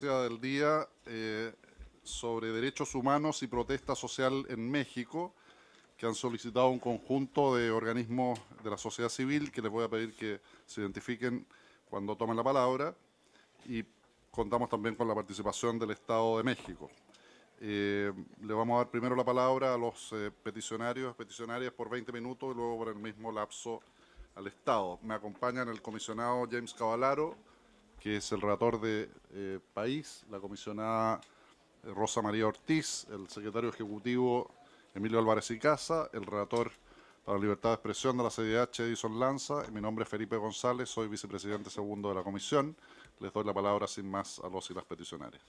del día eh, sobre derechos humanos y protesta social en México, que han solicitado un conjunto de organismos de la sociedad civil, que les voy a pedir que se identifiquen cuando tomen la palabra, y contamos también con la participación del Estado de México. Eh, le vamos a dar primero la palabra a los eh, peticionarios, peticionarias por 20 minutos y luego por el mismo lapso al Estado. Me acompañan el comisionado James Cavalaro, que es el relator de eh, país, la comisionada eh, Rosa María Ortiz, el secretario ejecutivo Emilio Álvarez y Casa, el relator para la libertad de expresión de la CDH Edison Lanza, mi nombre es Felipe González, soy vicepresidente segundo de la comisión. Les doy la palabra sin más a los y las peticionarias.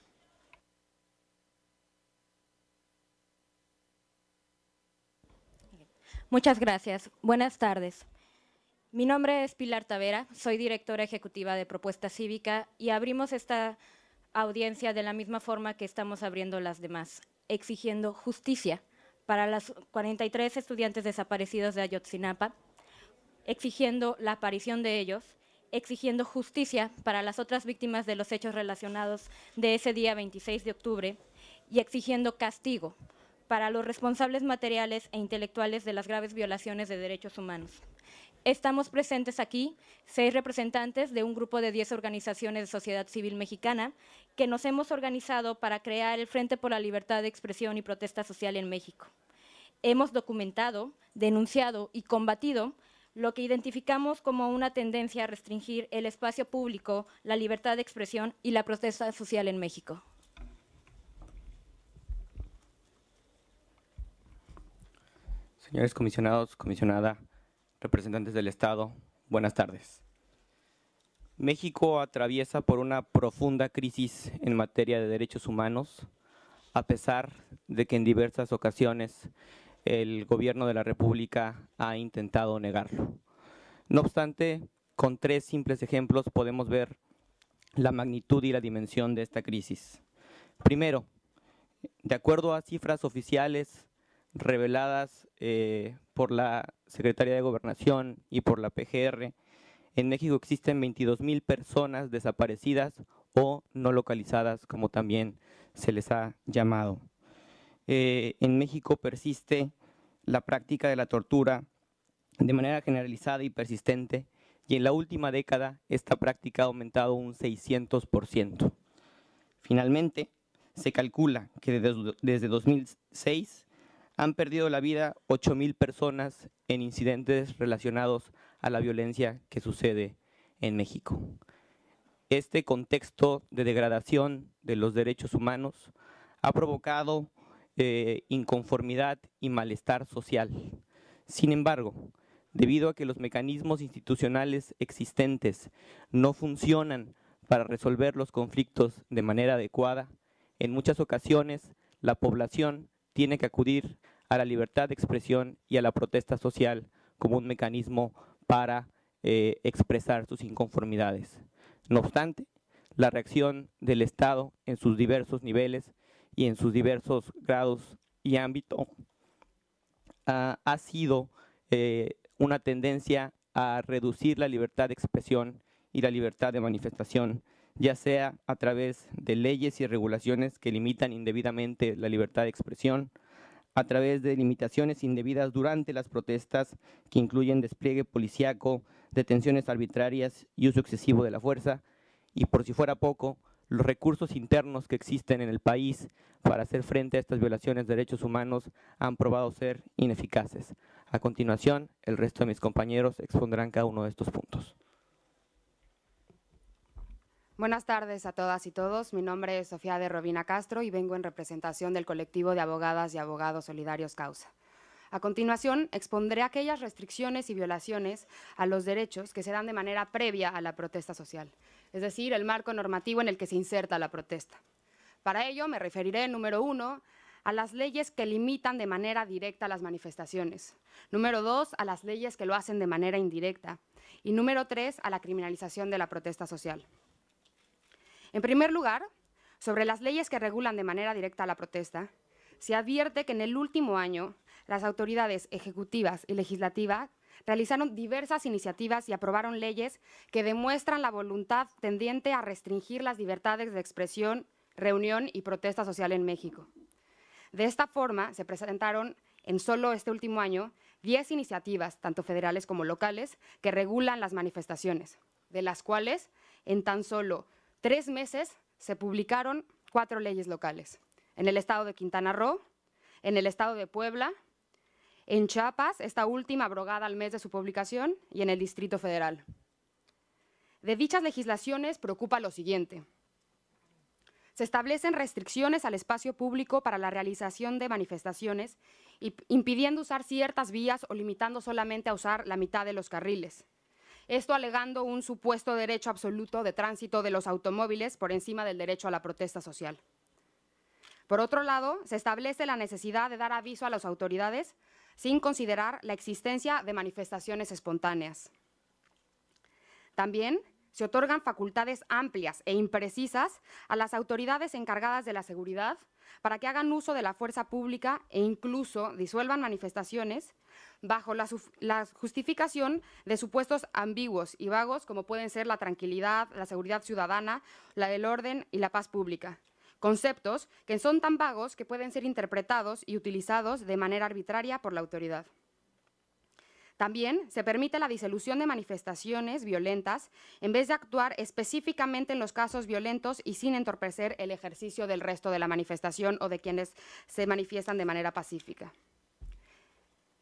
Muchas gracias. Buenas tardes. Mi nombre es Pilar Tavera, soy directora ejecutiva de Propuesta Cívica y abrimos esta audiencia de la misma forma que estamos abriendo las demás, exigiendo justicia para los 43 estudiantes desaparecidos de Ayotzinapa, exigiendo la aparición de ellos, exigiendo justicia para las otras víctimas de los hechos relacionados de ese día 26 de octubre y exigiendo castigo para los responsables materiales e intelectuales de las graves violaciones de derechos humanos. Estamos presentes aquí seis representantes de un grupo de diez organizaciones de sociedad civil mexicana que nos hemos organizado para crear el Frente por la Libertad de Expresión y Protesta Social en México. Hemos documentado, denunciado y combatido lo que identificamos como una tendencia a restringir el espacio público, la libertad de expresión y la protesta social en México. Señores comisionados, comisionada, representantes del Estado, buenas tardes. México atraviesa por una profunda crisis en materia de derechos humanos, a pesar de que en diversas ocasiones el gobierno de la República ha intentado negarlo. No obstante, con tres simples ejemplos podemos ver la magnitud y la dimensión de esta crisis. Primero, de acuerdo a cifras oficiales reveladas eh, por la Secretaría de Gobernación y por la PGR, en México existen 22 mil personas desaparecidas o no localizadas, como también se les ha llamado. Eh, en México persiste la práctica de la tortura de manera generalizada y persistente, y en la última década esta práctica ha aumentado un 600%. Finalmente, se calcula que desde 2006 han perdido la vida 8.000 personas en incidentes relacionados a la violencia que sucede en México. Este contexto de degradación de los derechos humanos ha provocado eh, inconformidad y malestar social. Sin embargo, debido a que los mecanismos institucionales existentes no funcionan para resolver los conflictos de manera adecuada, en muchas ocasiones la población tiene que acudir a la libertad de expresión y a la protesta social como un mecanismo para eh, expresar sus inconformidades. No obstante, la reacción del Estado en sus diversos niveles y en sus diversos grados y ámbito ha, sido eh, una tendencia a reducir la libertad de expresión y la libertad de manifestación, ya sea a través de leyes y regulaciones que limitan indebidamente la libertad de expresión, a través de limitaciones indebidas durante las protestas que incluyen despliegue policiaco, detenciones arbitrarias y uso excesivo de la fuerza, y por si fuera poco, los recursos internos que existen en el país para hacer frente a estas violaciones de derechos humanos han probado ser ineficaces. A continuación, el resto de mis compañeros expondrán cada uno de estos puntos. Buenas tardes a todas y todos. Mi nombre es Sofía de Robina Castro y vengo en representación del colectivo de abogadas y abogados solidarios Causa. A continuación, expondré aquellas restricciones y violaciones a los derechos que se dan de manera previa a la protesta social, es decir, el marco normativo en el que se inserta la protesta. Para ello, me referiré, número uno, a las leyes que limitan de manera directa las manifestaciones. Número dos, a las leyes que lo hacen de manera indirecta. Y número tres, a la criminalización de la protesta social. En primer lugar, sobre las leyes que regulan de manera directa la protesta, se advierte que en el último año las autoridades ejecutivas y legislativas realizaron diversas iniciativas y aprobaron leyes que demuestran la voluntad tendiente a restringir las libertades de expresión, reunión y protesta social en México. De esta forma, se presentaron en solo este último año 10 iniciativas, tanto federales como locales, que regulan las manifestaciones, de las cuales en tan solo tres meses se publicaron cuatro leyes locales, en el estado de Quintana Roo, en el estado de Puebla, en Chiapas, esta última abrogada al mes de su publicación, y en el Distrito Federal. De dichas legislaciones preocupa lo siguiente. Se establecen restricciones al espacio público para la realización de manifestaciones, impidiendo usar ciertas vías o limitando solamente a usar la mitad de los carriles esto alegando un supuesto derecho absoluto de tránsito de los automóviles por encima del derecho a la protesta social. Por otro lado, se establece la necesidad de dar aviso a las autoridades sin considerar la existencia de manifestaciones espontáneas. También se otorgan facultades amplias e imprecisas a las autoridades encargadas de la seguridad, para que hagan uso de la fuerza pública e incluso disuelvan manifestaciones bajo la, justificación de supuestos ambiguos y vagos como pueden ser la tranquilidad, la seguridad ciudadana, la, el orden y la paz pública. Conceptos que son tan vagos que pueden ser interpretados y utilizados de manera arbitraria por la autoridad. También se permite la disolución de manifestaciones violentas en vez de actuar específicamente en los casos violentos y sin entorpecer el ejercicio del resto de la manifestación o de quienes se manifiestan de manera pacífica.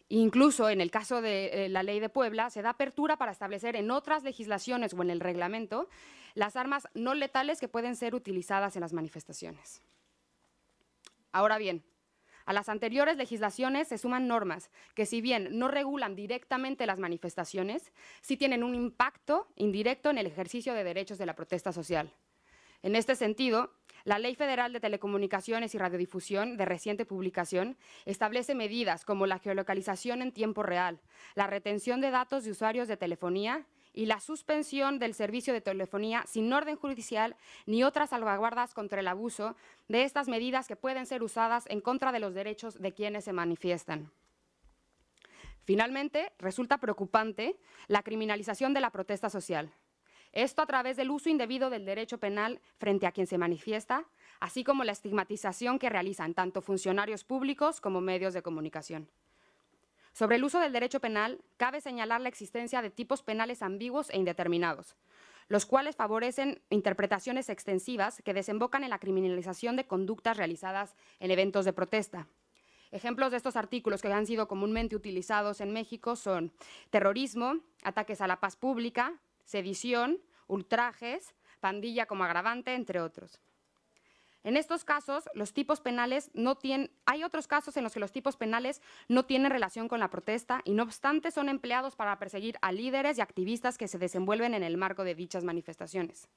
Incluso en el caso de eh, la ley de Puebla, se da apertura para establecer en otras legislaciones o en el reglamento las armas no letales que pueden ser utilizadas en las manifestaciones. Ahora bien, a las anteriores legislaciones se suman normas que, si bien no regulan directamente las manifestaciones, sí tienen un impacto indirecto en el ejercicio de derechos de la protesta social. En este sentido, la Ley Federal de Telecomunicaciones y Radiodifusión, de reciente publicación, establece medidas como la geolocalización en tiempo real, la retención de datos de usuarios de telefonía y la suspensión del servicio de telefonía sin orden judicial ni otras salvaguardas contra el abuso de estas medidas que pueden ser usadas en contra de los derechos de quienes se manifiestan. Finalmente, resulta preocupante la criminalización de la protesta social. Esto a través del uso indebido del derecho penal frente a quien se manifiesta, así como la estigmatización que realizan tanto funcionarios públicos como medios de comunicación. Sobre el uso del derecho penal, cabe señalar la existencia de tipos penales ambiguos e indeterminados, los cuales favorecen interpretaciones extensivas que desembocan en la criminalización de conductas realizadas en eventos de protesta. Ejemplos de estos artículos que han sido comúnmente utilizados en México son terrorismo, ataques a la paz pública, sedición, ultrajes, pandilla como agravante, entre otros. En estos casos, los tipos penales no tienen, hay otros casos en los que los tipos penales no tienen relación con la protesta y no obstante son empleados para perseguir a líderes y activistas que se desenvuelven en el marco de dichas manifestaciones.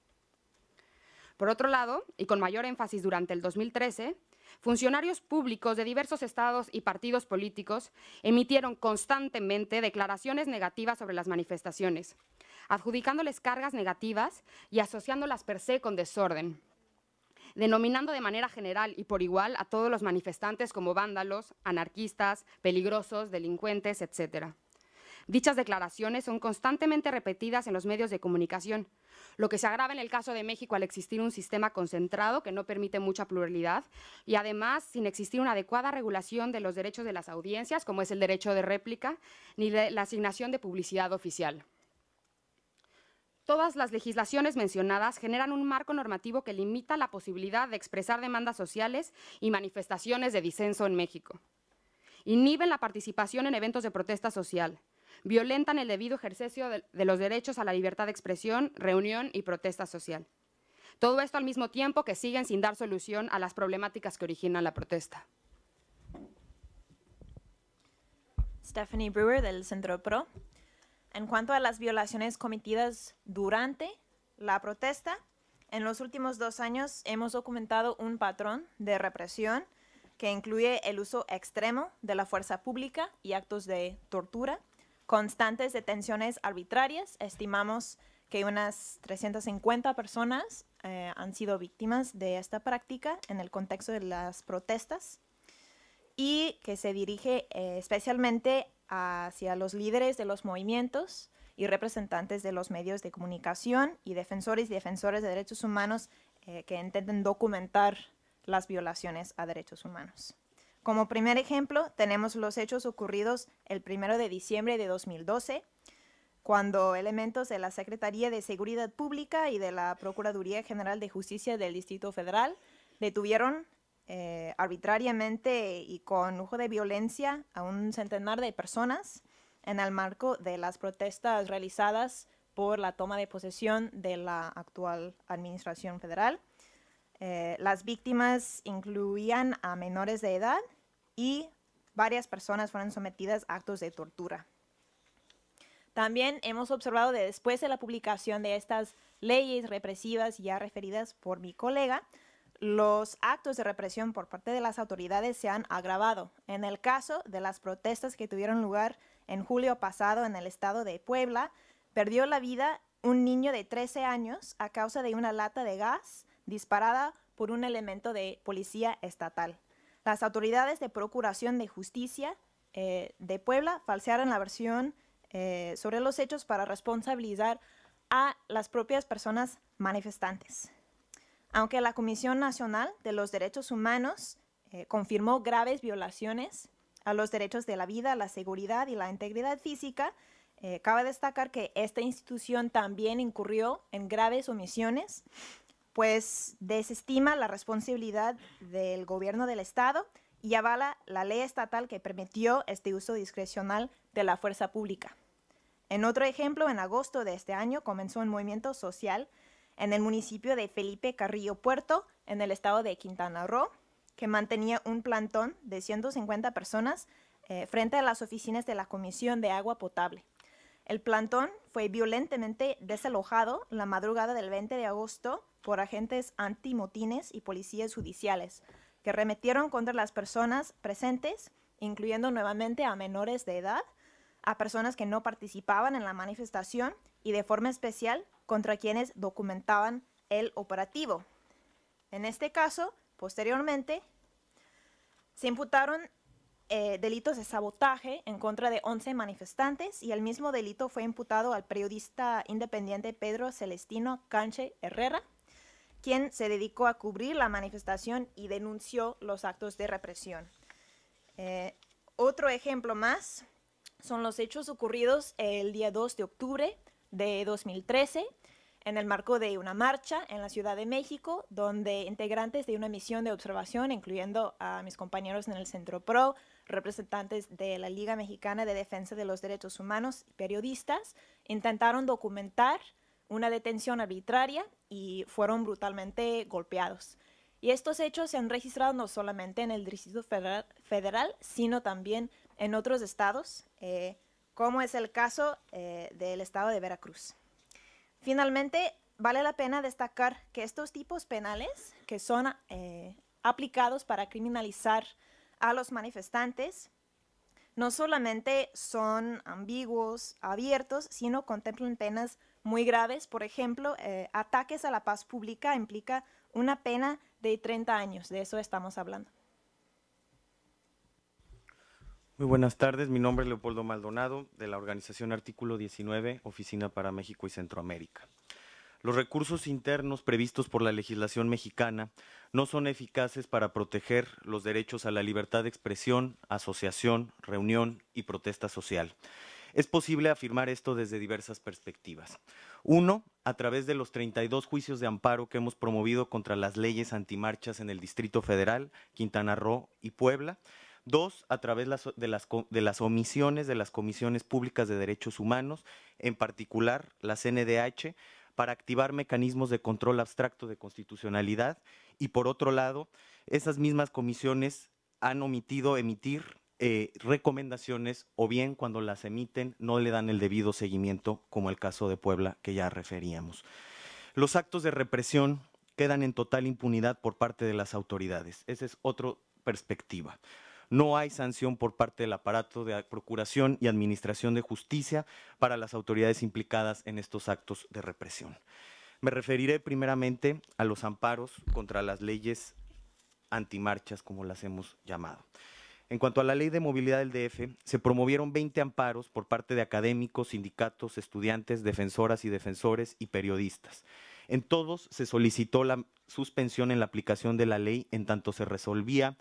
Por otro lado, y con mayor énfasis durante el 2013, funcionarios públicos de diversos estados y partidos políticos emitieron constantemente declaraciones negativas sobre las manifestaciones, adjudicándoles cargas negativas y asociándolas per se con desorden denominando de manera general y por igual a todos los manifestantes como vándalos, anarquistas, peligrosos, delincuentes, etc. Dichas declaraciones son constantemente repetidas en los medios de comunicación, lo que se agrava en el caso de México al existir un sistema concentrado que no permite mucha pluralidad y además sin existir una adecuada regulación de los derechos de las audiencias, como es el derecho de réplica, ni de la asignación de publicidad oficial. Todas las legislaciones mencionadas generan un marco normativo que limita la posibilidad de expresar demandas sociales y manifestaciones de disenso en México. Inhiben la participación en eventos de protesta social. Violentan el debido ejercicio de los derechos a la libertad de expresión, reunión y protesta social. Todo esto al mismo tiempo que siguen sin dar solución a las problemáticas que originan la protesta. Stephanie Brewer del Centro Pro. En cuanto a las violaciones cometidas durante la protesta, en los últimos dos años hemos documentado un patrón de represión que incluye el uso extremo de la fuerza pública y actos de tortura, constantes detenciones arbitrarias. Estimamos que unas 350 personas eh, han sido víctimas de esta práctica en el contexto de las protestas y que se dirige eh, especialmente hacia los líderes de los movimientos y representantes de los medios de comunicación y defensores y defensores de derechos humanos eh, que intenten documentar las violaciones a derechos humanos. Como primer ejemplo, tenemos los hechos ocurridos el 1 de diciembre de 2012, cuando elementos de la Secretaría de Seguridad Pública y de la Procuraduría General de Justicia del Distrito Federal detuvieron eh, arbitrariamente y con lujo de violencia a un centenar de personas en el marco de las protestas realizadas por la toma de posesión de la actual administración federal. Eh, las víctimas incluían a menores de edad y varias personas fueron sometidas a actos de tortura. También hemos observado de después de la publicación de estas leyes represivas ya referidas por mi colega, los actos de represión por parte de las autoridades se han agravado. En el caso de las protestas que tuvieron lugar en julio pasado en el estado de Puebla, perdió la vida un niño de 13 años a causa de una lata de gas disparada por un elemento de policía estatal. Las autoridades de Procuración de Justicia eh, de Puebla falsearon la versión eh, sobre los hechos para responsabilizar a las propias personas manifestantes aunque la Comisión Nacional de los Derechos Humanos eh, confirmó graves violaciones a los derechos de la vida, la seguridad y la integridad física, eh, cabe destacar que esta institución también incurrió en graves omisiones, pues desestima la responsabilidad del gobierno del Estado y avala la ley estatal que permitió este uso discrecional de la fuerza pública. En otro ejemplo, en agosto de este año comenzó un movimiento social en el municipio de Felipe Carrillo Puerto, en el estado de Quintana Roo, que mantenía un plantón de 150 personas eh, frente a las oficinas de la Comisión de Agua Potable. El plantón fue violentamente desalojado la madrugada del 20 de agosto por agentes antimotines y policías judiciales, que remetieron contra las personas presentes, incluyendo nuevamente a menores de edad, a personas que no participaban en la manifestación y de forma especial contra quienes documentaban el operativo. En este caso, posteriormente, se imputaron eh, delitos de sabotaje en contra de 11 manifestantes y el mismo delito fue imputado al periodista independiente Pedro Celestino Canche Herrera, quien se dedicó a cubrir la manifestación y denunció los actos de represión. Eh, otro ejemplo más son los hechos ocurridos el día 2 de octubre de 2013 en el marco de una marcha en la Ciudad de México, donde integrantes de una misión de observación, incluyendo a mis compañeros en el Centro PRO, representantes de la Liga Mexicana de Defensa de los Derechos Humanos y periodistas, intentaron documentar una detención arbitraria y fueron brutalmente golpeados. Y estos hechos se han registrado no solamente en el Distrito Federal, sino también en otros estados, eh, como es el caso eh, del estado de Veracruz. Finalmente, vale la pena destacar que estos tipos penales que son eh, aplicados para criminalizar a los manifestantes no solamente son ambiguos, abiertos, sino contemplan penas muy graves. Por ejemplo, ataques a la paz pública implica una pena de 30 años, de eso estamos hablando. Muy buenas tardes, mi nombre es Leopoldo Maldonado, de la organización Artículo 19, Oficina para México y Centroamérica. Los recursos internos previstos por la legislación mexicana no son eficaces para proteger los derechos a la libertad de expresión, asociación, reunión y protesta social. Es posible afirmar esto desde diversas perspectivas. Uno, a través de los 32 juicios de amparo que hemos promovido contra las leyes antimarchas en el Distrito Federal, Quintana Roo y Puebla, Dos, a través de las, omisiones de las comisiones públicas de derechos humanos, en particular la CNDH, para activar mecanismos de control abstracto de constitucionalidad. Y por otro lado, esas mismas comisiones han omitido emitir eh, recomendaciones o bien cuando las emiten no le dan el debido seguimiento, como el caso de Puebla que ya referíamos. Los actos de represión quedan en total impunidad por parte de las autoridades. Esa es otra perspectiva no hay sanción por parte del aparato de Procuración y Administración de Justicia para las autoridades implicadas en estos actos de represión. Me referiré primeramente a los amparos contra las leyes antimarchas, como las hemos llamado. En cuanto a la ley de movilidad del DF, se promovieron 20 amparos por parte de académicos, sindicatos, estudiantes, defensoras y defensores y periodistas. En todos se solicitó la suspensión en la aplicación de la ley en tanto se resolvía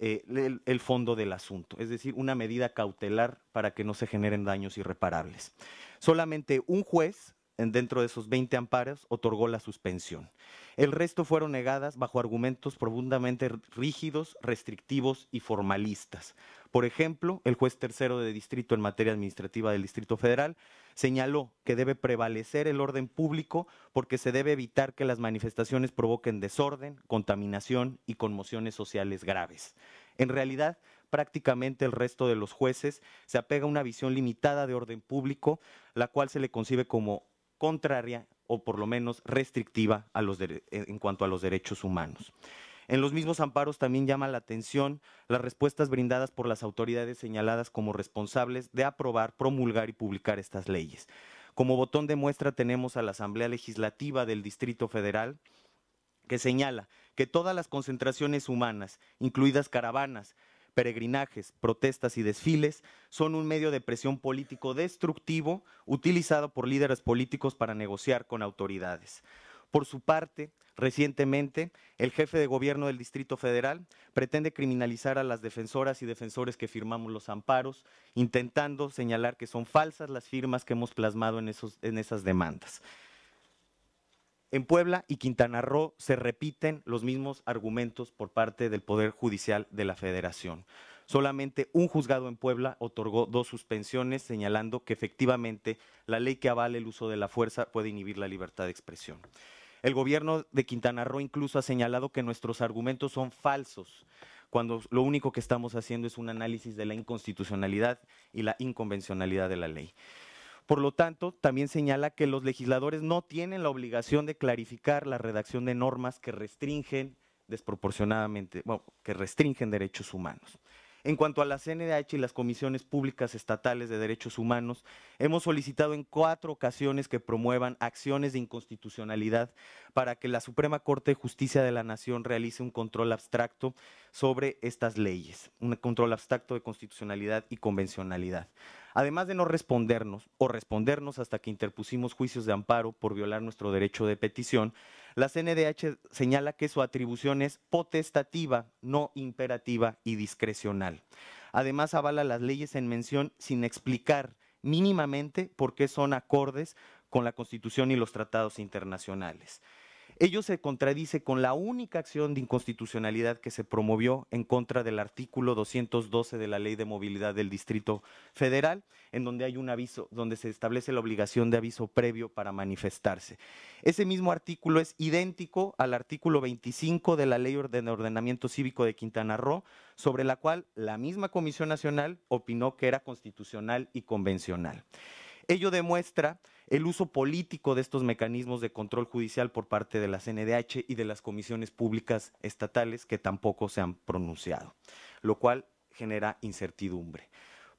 eh, el, fondo del asunto, es decir, una medida cautelar para que no se generen daños irreparables. Solamente un juez dentro de esos 20 amparos, otorgó la suspensión. El resto fueron negadas bajo argumentos profundamente rígidos, restrictivos y formalistas. Por ejemplo, el juez tercero de distrito en materia administrativa del Distrito Federal señaló que debe prevalecer el orden público porque se debe evitar que las manifestaciones provoquen desorden, contaminación y conmociones sociales graves. En realidad, prácticamente el resto de los jueces se apega a una visión limitada de orden público, la cual se le concibe como contraria o por lo menos restrictiva a los en cuanto a los derechos humanos. En los mismos amparos también llama la atención las respuestas brindadas por las autoridades señaladas como responsables de aprobar, promulgar y publicar estas leyes. Como botón de muestra tenemos a la Asamblea Legislativa del Distrito Federal, que señala que todas las concentraciones humanas, incluidas caravanas, peregrinajes, protestas y desfiles son un medio de presión político destructivo utilizado por líderes políticos para negociar con autoridades. Por su parte, recientemente, el jefe de gobierno del Distrito Federal pretende criminalizar a las defensoras y defensores que firmamos los amparos, intentando señalar que son falsas las firmas que hemos plasmado en, esas demandas en Puebla y Quintana Roo se repiten los mismos argumentos por parte del Poder Judicial de la Federación. Solamente un juzgado en Puebla otorgó dos suspensiones señalando que efectivamente la ley que avale el uso de la fuerza puede inhibir la libertad de expresión. El gobierno de Quintana Roo incluso ha señalado que nuestros argumentos son falsos, cuando lo único que estamos haciendo es un análisis de la inconstitucionalidad y la inconvencionalidad de la ley. Por lo tanto, también señala que los legisladores no tienen la obligación de clarificar la redacción de normas que restringen desproporcionadamente, bueno, que restringen derechos humanos. En cuanto a la CNDH y las comisiones públicas estatales de derechos humanos, hemos solicitado en cuatro ocasiones que promuevan acciones de inconstitucionalidad para que la Suprema Corte de Justicia de la Nación realice un control abstracto sobre estas leyes, un control abstracto de constitucionalidad y convencionalidad. Además de no respondernos o respondernos hasta que interpusimos juicios de amparo por violar nuestro derecho de petición, la CNDH señala que su atribución es potestativa, no imperativa y discrecional. Además, avala las leyes en mención sin explicar mínimamente por qué son acordes con la Constitución y los tratados internacionales. Ello se contradice con la única acción de inconstitucionalidad que se promovió en contra del artículo 212 de la Ley de Movilidad del Distrito Federal, en donde hay un aviso, donde se establece la obligación de aviso previo para manifestarse. Ese mismo artículo es idéntico al artículo 25 de la Ley de Ordenamiento Cívico de Quintana Roo, sobre la cual la misma Comisión Nacional opinó que era constitucional y convencional. Ello demuestra el uso político de estos mecanismos de control judicial por parte de la CNDH y de las comisiones públicas estatales que tampoco se han pronunciado, lo cual genera incertidumbre.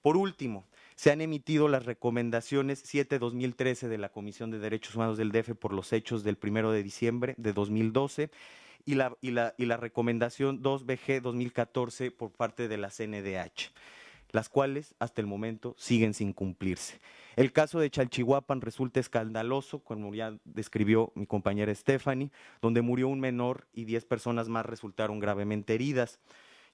Por último, se han emitido las recomendaciones 7-2013 de la Comisión de Derechos Humanos del DF e por los hechos del 1 de diciembre de 2012 y la, y la recomendación 2BG 2014 por parte de la CNDH las cuales hasta el momento siguen sin cumplirse. El caso de Chalchihuapan resulta escandaloso, como ya describió mi compañera Stephanie, donde murió un menor y 10 personas más resultaron gravemente heridas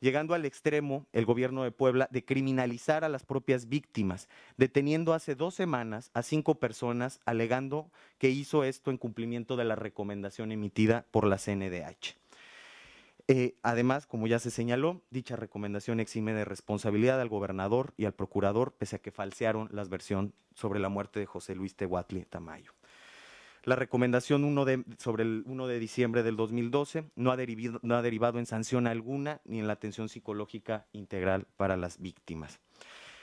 llegando al extremo el gobierno de Puebla de criminalizar a las propias víctimas, deteniendo hace dos semanas a cinco personas alegando que hizo esto en cumplimiento de la recomendación emitida por la CNDH. Eh, además, como ya se señaló, dicha recomendación exime de responsabilidad al gobernador y al procurador, pese a que falsearon la versión sobre la muerte de José Luis Teguatli Tamayo. La recomendación 1 de, sobre el 1 de diciembre del 2012 no ha derivado en sanción alguna ni en la atención psicológica integral para las víctimas.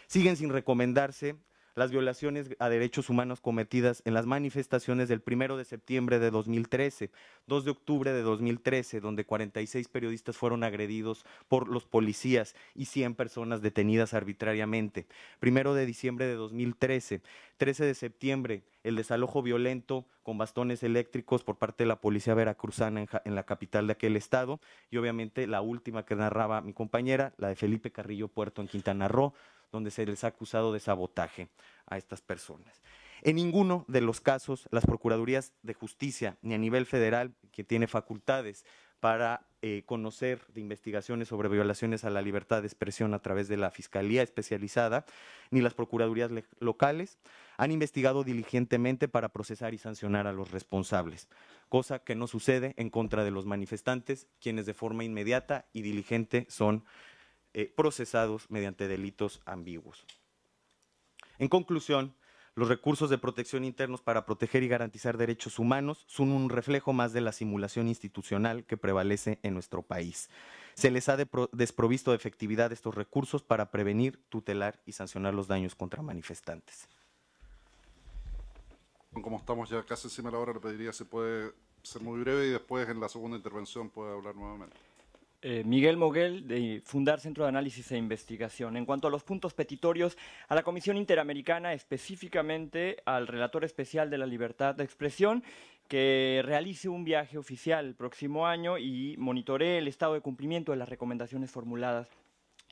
Siguen sin recomendarse las violaciones a derechos humanos cometidas en las manifestaciones del 1 de septiembre de 2013, 2 de octubre de 2013, donde 46 periodistas fueron agredidos por los policías y 100 personas detenidas arbitrariamente, 1 de diciembre de 2013, 13 de septiembre, el desalojo violento con bastones eléctricos por parte de la policía veracruzana en, la capital de aquel estado y obviamente la última que narraba mi compañera, la de Felipe Carrillo Puerto en Quintana Roo, donde se les ha acusado de sabotaje a estas personas. En ninguno de los casos las Procuradurías de Justicia, ni a nivel federal, que tiene facultades para eh, conocer de investigaciones sobre violaciones a la libertad de expresión a través de la Fiscalía Especializada, ni las Procuradurías locales, han investigado diligentemente para procesar y sancionar a los responsables, cosa que no sucede en contra de los manifestantes, quienes de forma inmediata y diligente son eh, procesados mediante delitos ambiguos. En conclusión, los recursos de protección internos para proteger y garantizar derechos humanos son un reflejo más de la simulación institucional que prevalece en nuestro país. Se les ha desprovisto de efectividad estos recursos para prevenir, tutelar y sancionar los daños contra manifestantes. Como estamos ya casi encima de la hora, le pediría si puede ser muy breve y después en la segunda intervención puede hablar nuevamente. Eh, Miguel Moguel, de Fundar Centro de Análisis e Investigación. En cuanto a los puntos petitorios, a la Comisión Interamericana, específicamente al relator especial de la libertad de expresión, que realice un viaje oficial el próximo año y monitoree el estado de cumplimiento de las recomendaciones formuladas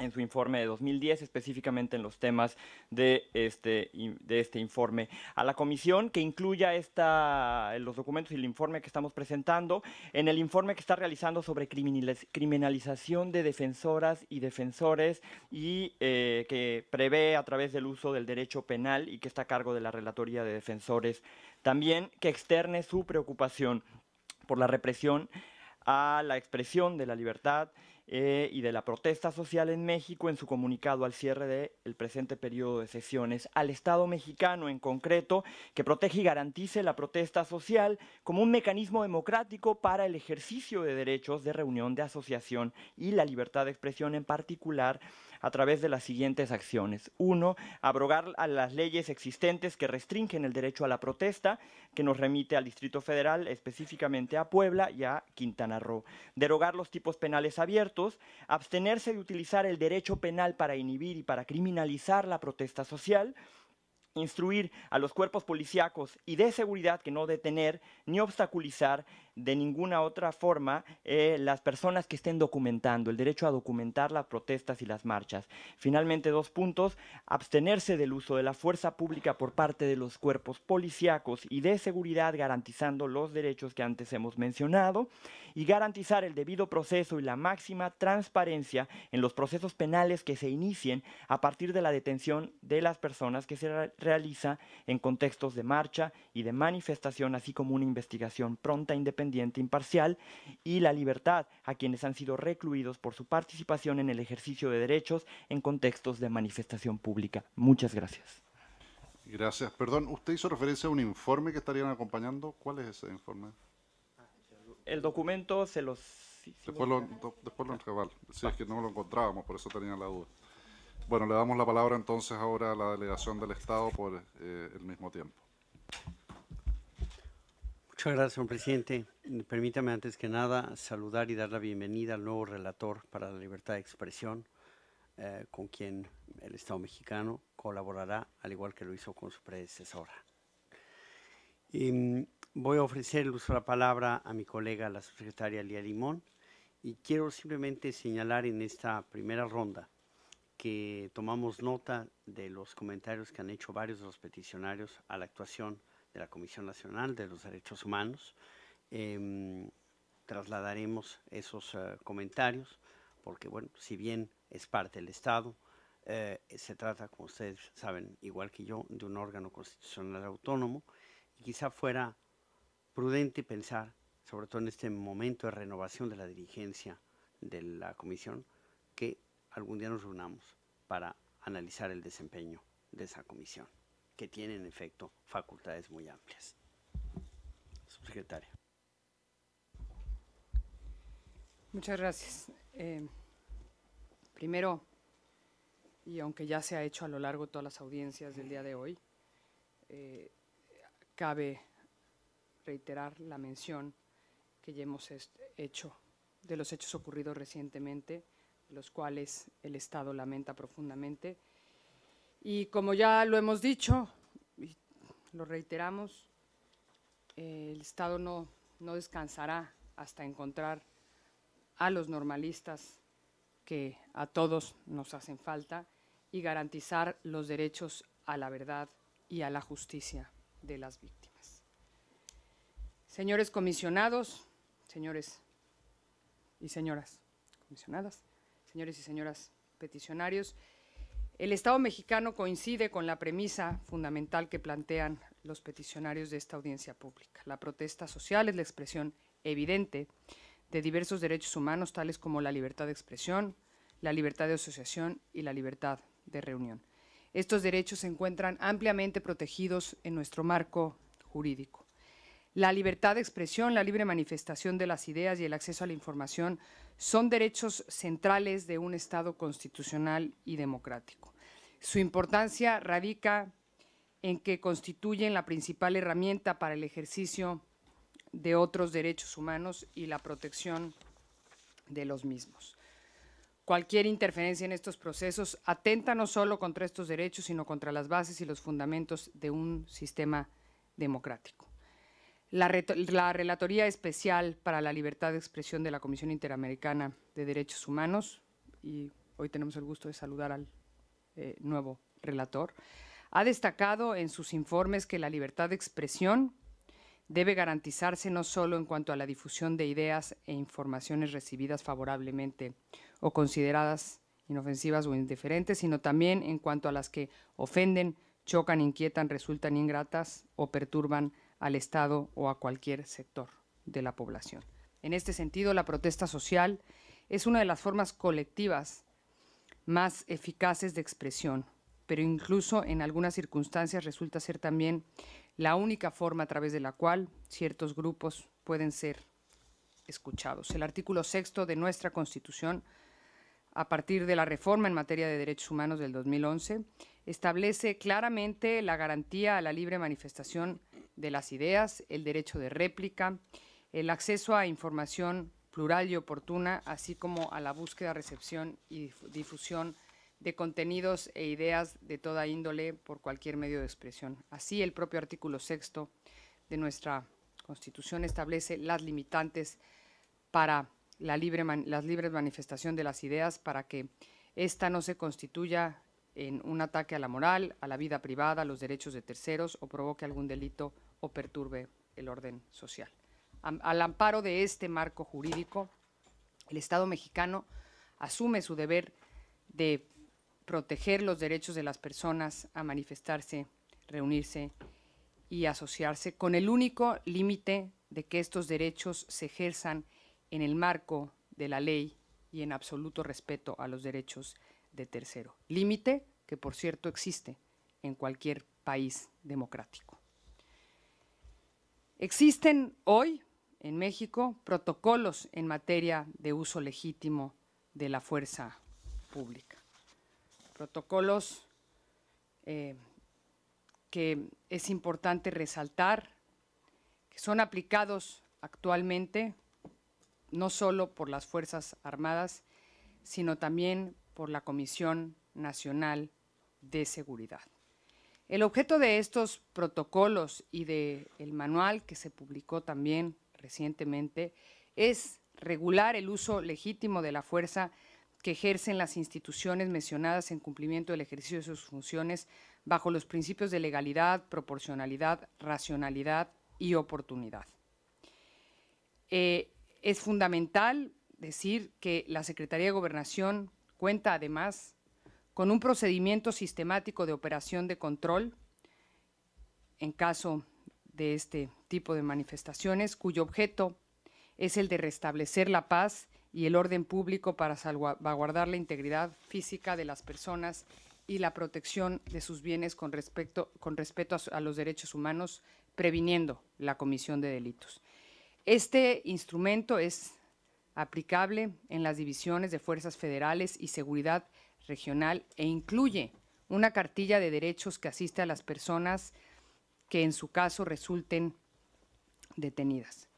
en su informe de 2010, específicamente en los temas de este, de este informe. A la comisión que incluya esta, los documentos y el informe que estamos presentando, en el informe que está realizando sobre criminalización de defensoras y defensores y eh, que prevé a través del uso del derecho penal y que está a cargo de la Relatoría de Defensores, también que externe su preocupación por la represión a la expresión de la libertad eh, y de la protesta social en México en su comunicado al cierre del presente periodo de sesiones, al Estado mexicano en concreto, que protege y garantice la protesta social como un mecanismo democrático para el ejercicio de derechos de reunión, de asociación y la libertad de expresión en particular a través de las siguientes acciones. Uno, abrogar las leyes existentes que restringen el derecho a la protesta, que nos remite al Distrito Federal, específicamente a Puebla y a Quintana Roo. Derogar los tipos penales abiertos, abstenerse de utilizar el derecho penal para inhibir y para criminalizar la protesta social, instruir a los cuerpos policíacos y de seguridad que no detener ni obstaculizar de ninguna otra forma eh, las personas que estén documentando, el derecho a documentar las protestas y las marchas. Finalmente, dos puntos, abstenerse del uso de la fuerza pública por parte de los cuerpos policíacos y de seguridad garantizando los derechos que antes hemos mencionado y garantizar el debido proceso y la máxima transparencia en los procesos penales que se inicien a partir de la detención de las personas que se realiza en contextos de marcha y de manifestación, así como una investigación pronta, independiente independiente imparcial y la libertad a quienes han sido recluidos por su participación en el ejercicio de derechos en contextos de manifestación pública. Muchas gracias. Gracias. Perdón, usted hizo referencia a un informe que estarían acompañando. ¿Cuál es ese informe? El documento se los... Después lo, después lo ah. es que no lo encontrábamos, por eso tenía la duda. Bueno, le damos la palabra entonces ahora a la delegación del Estado por eh, el mismo tiempo. Muchas gracias, señor presidente. Permítame antes que nada saludar y dar la bienvenida al nuevo relator para la libertad de expresión, eh, con quien el Estado mexicano colaborará, al igual que lo hizo con su predecesora. Mm, voy a ofrecer el uso de la palabra a mi colega, la subsecretaria Lía Limón, y quiero simplemente señalar en esta primera ronda que tomamos nota de los comentarios que han hecho varios de los peticionarios a la actuación de la Comisión Nacional de los Derechos Humanos. Em, trasladaremos esos eh, comentarios porque, bueno, si bien es parte del Estado, eh, se trata, como ustedes saben, igual que yo, de un órgano constitucional autónomo y quizá fuera prudente pensar, sobre todo en este momento de renovación de la dirigencia de la Comisión, que algún día nos reunamos para analizar el desempeño de esa comisión que tiene en efecto facultades muy amplias. Subsecretaria. Muchas gracias. Eh, primero, y aunque ya se ha hecho a lo largo de todas las audiencias del día de hoy, eh, cabe reiterar la mención que ya hemos hecho de los hechos ocurridos recientemente, los cuales el Estado lamenta profundamente y como ya lo hemos dicho, y lo reiteramos, el Estado no, no descansará hasta encontrar a los normalistas que a todos nos hacen falta y garantizar los derechos a la verdad y a la justicia de las víctimas. Señores comisionados, señores y señoras comisionadas, señores y señoras peticionarios, el Estado mexicano coincide con la premisa fundamental que plantean los peticionarios de esta audiencia pública. La protesta social es la expresión evidente de diversos derechos humanos, tales como la libertad de expresión, la libertad de asociación y la libertad de reunión. Estos derechos se encuentran ampliamente protegidos en nuestro marco jurídico. La libertad de expresión, la libre manifestación de las ideas y el acceso a la información son derechos centrales de un Estado constitucional y democrático. Su importancia radica en que constituyen la principal herramienta para el ejercicio de otros derechos humanos y la protección de los mismos. Cualquier interferencia en estos procesos atenta no solo contra estos derechos, sino contra las bases y los fundamentos de un sistema democrático. La, la Relatoría Especial para la Libertad de Expresión de la Comisión Interamericana de Derechos Humanos, y hoy tenemos el gusto de saludar al eh, nuevo relator, ha destacado en sus informes que la libertad de expresión debe garantizarse no solo en cuanto a la difusión de ideas e informaciones recibidas favorablemente o consideradas inofensivas o indiferentes, sino también en cuanto a las que ofenden, chocan, inquietan, resultan ingratas o perturban al Estado o a cualquier sector de la población. En este sentido, la protesta social es una de las formas colectivas más eficaces de expresión, pero incluso en algunas circunstancias resulta ser también la única forma a través de la cual ciertos grupos pueden ser escuchados. El artículo sexto de nuestra Constitución, a partir de la reforma en materia de derechos humanos del 2011, establece claramente la garantía a la libre manifestación de las ideas, el derecho de réplica, el acceso a información plural y oportuna, así como a la búsqueda, recepción y difusión de contenidos e ideas de toda índole por cualquier medio de expresión. Así, el propio artículo sexto de nuestra Constitución establece las limitantes para la libre manifestación de las ideas para que ésta no se constituya en un ataque a la moral, a la vida privada, a los derechos de terceros o provoque algún delito o perturbe el orden social al amparo de este marco jurídico, el Estado mexicano asume su deber de proteger los derechos de las personas a manifestarse, reunirse y asociarse, con el único límite de que estos derechos se ejerzan en el marco de la ley y en absoluto respeto a los derechos de tercero. Límite que, por cierto, existe en cualquier país democrático. Existen hoy en México protocolos en materia de uso legítimo de la fuerza pública. Protocolos eh, que es importante resaltar, que son aplicados actualmente no solo por las Fuerzas Armadas, sino también por la Comisión Nacional de Seguridad. El objeto de estos protocolos y del manual que se publicó también recientemente es regular el uso legítimo de la fuerza que ejercen las instituciones mencionadas en cumplimiento del ejercicio de sus funciones bajo los principios de legalidad, proporcionalidad, racionalidad y oportunidad. Eh, es fundamental decir que la Secretaría de Gobernación cuenta además con un procedimiento sistemático de operación de control en caso de este tipo de manifestaciones, cuyo objeto es el de restablecer la paz y el orden público para salvaguardar la integridad física de las personas y la protección de sus bienes con, respecto, con respeto a, a los derechos humanos, previniendo la comisión de delitos. Este instrumento es aplicable en las divisiones de fuerzas federales y seguridad regional e incluye una cartilla de derechos que asiste a las personas que en su caso resulten detenidas.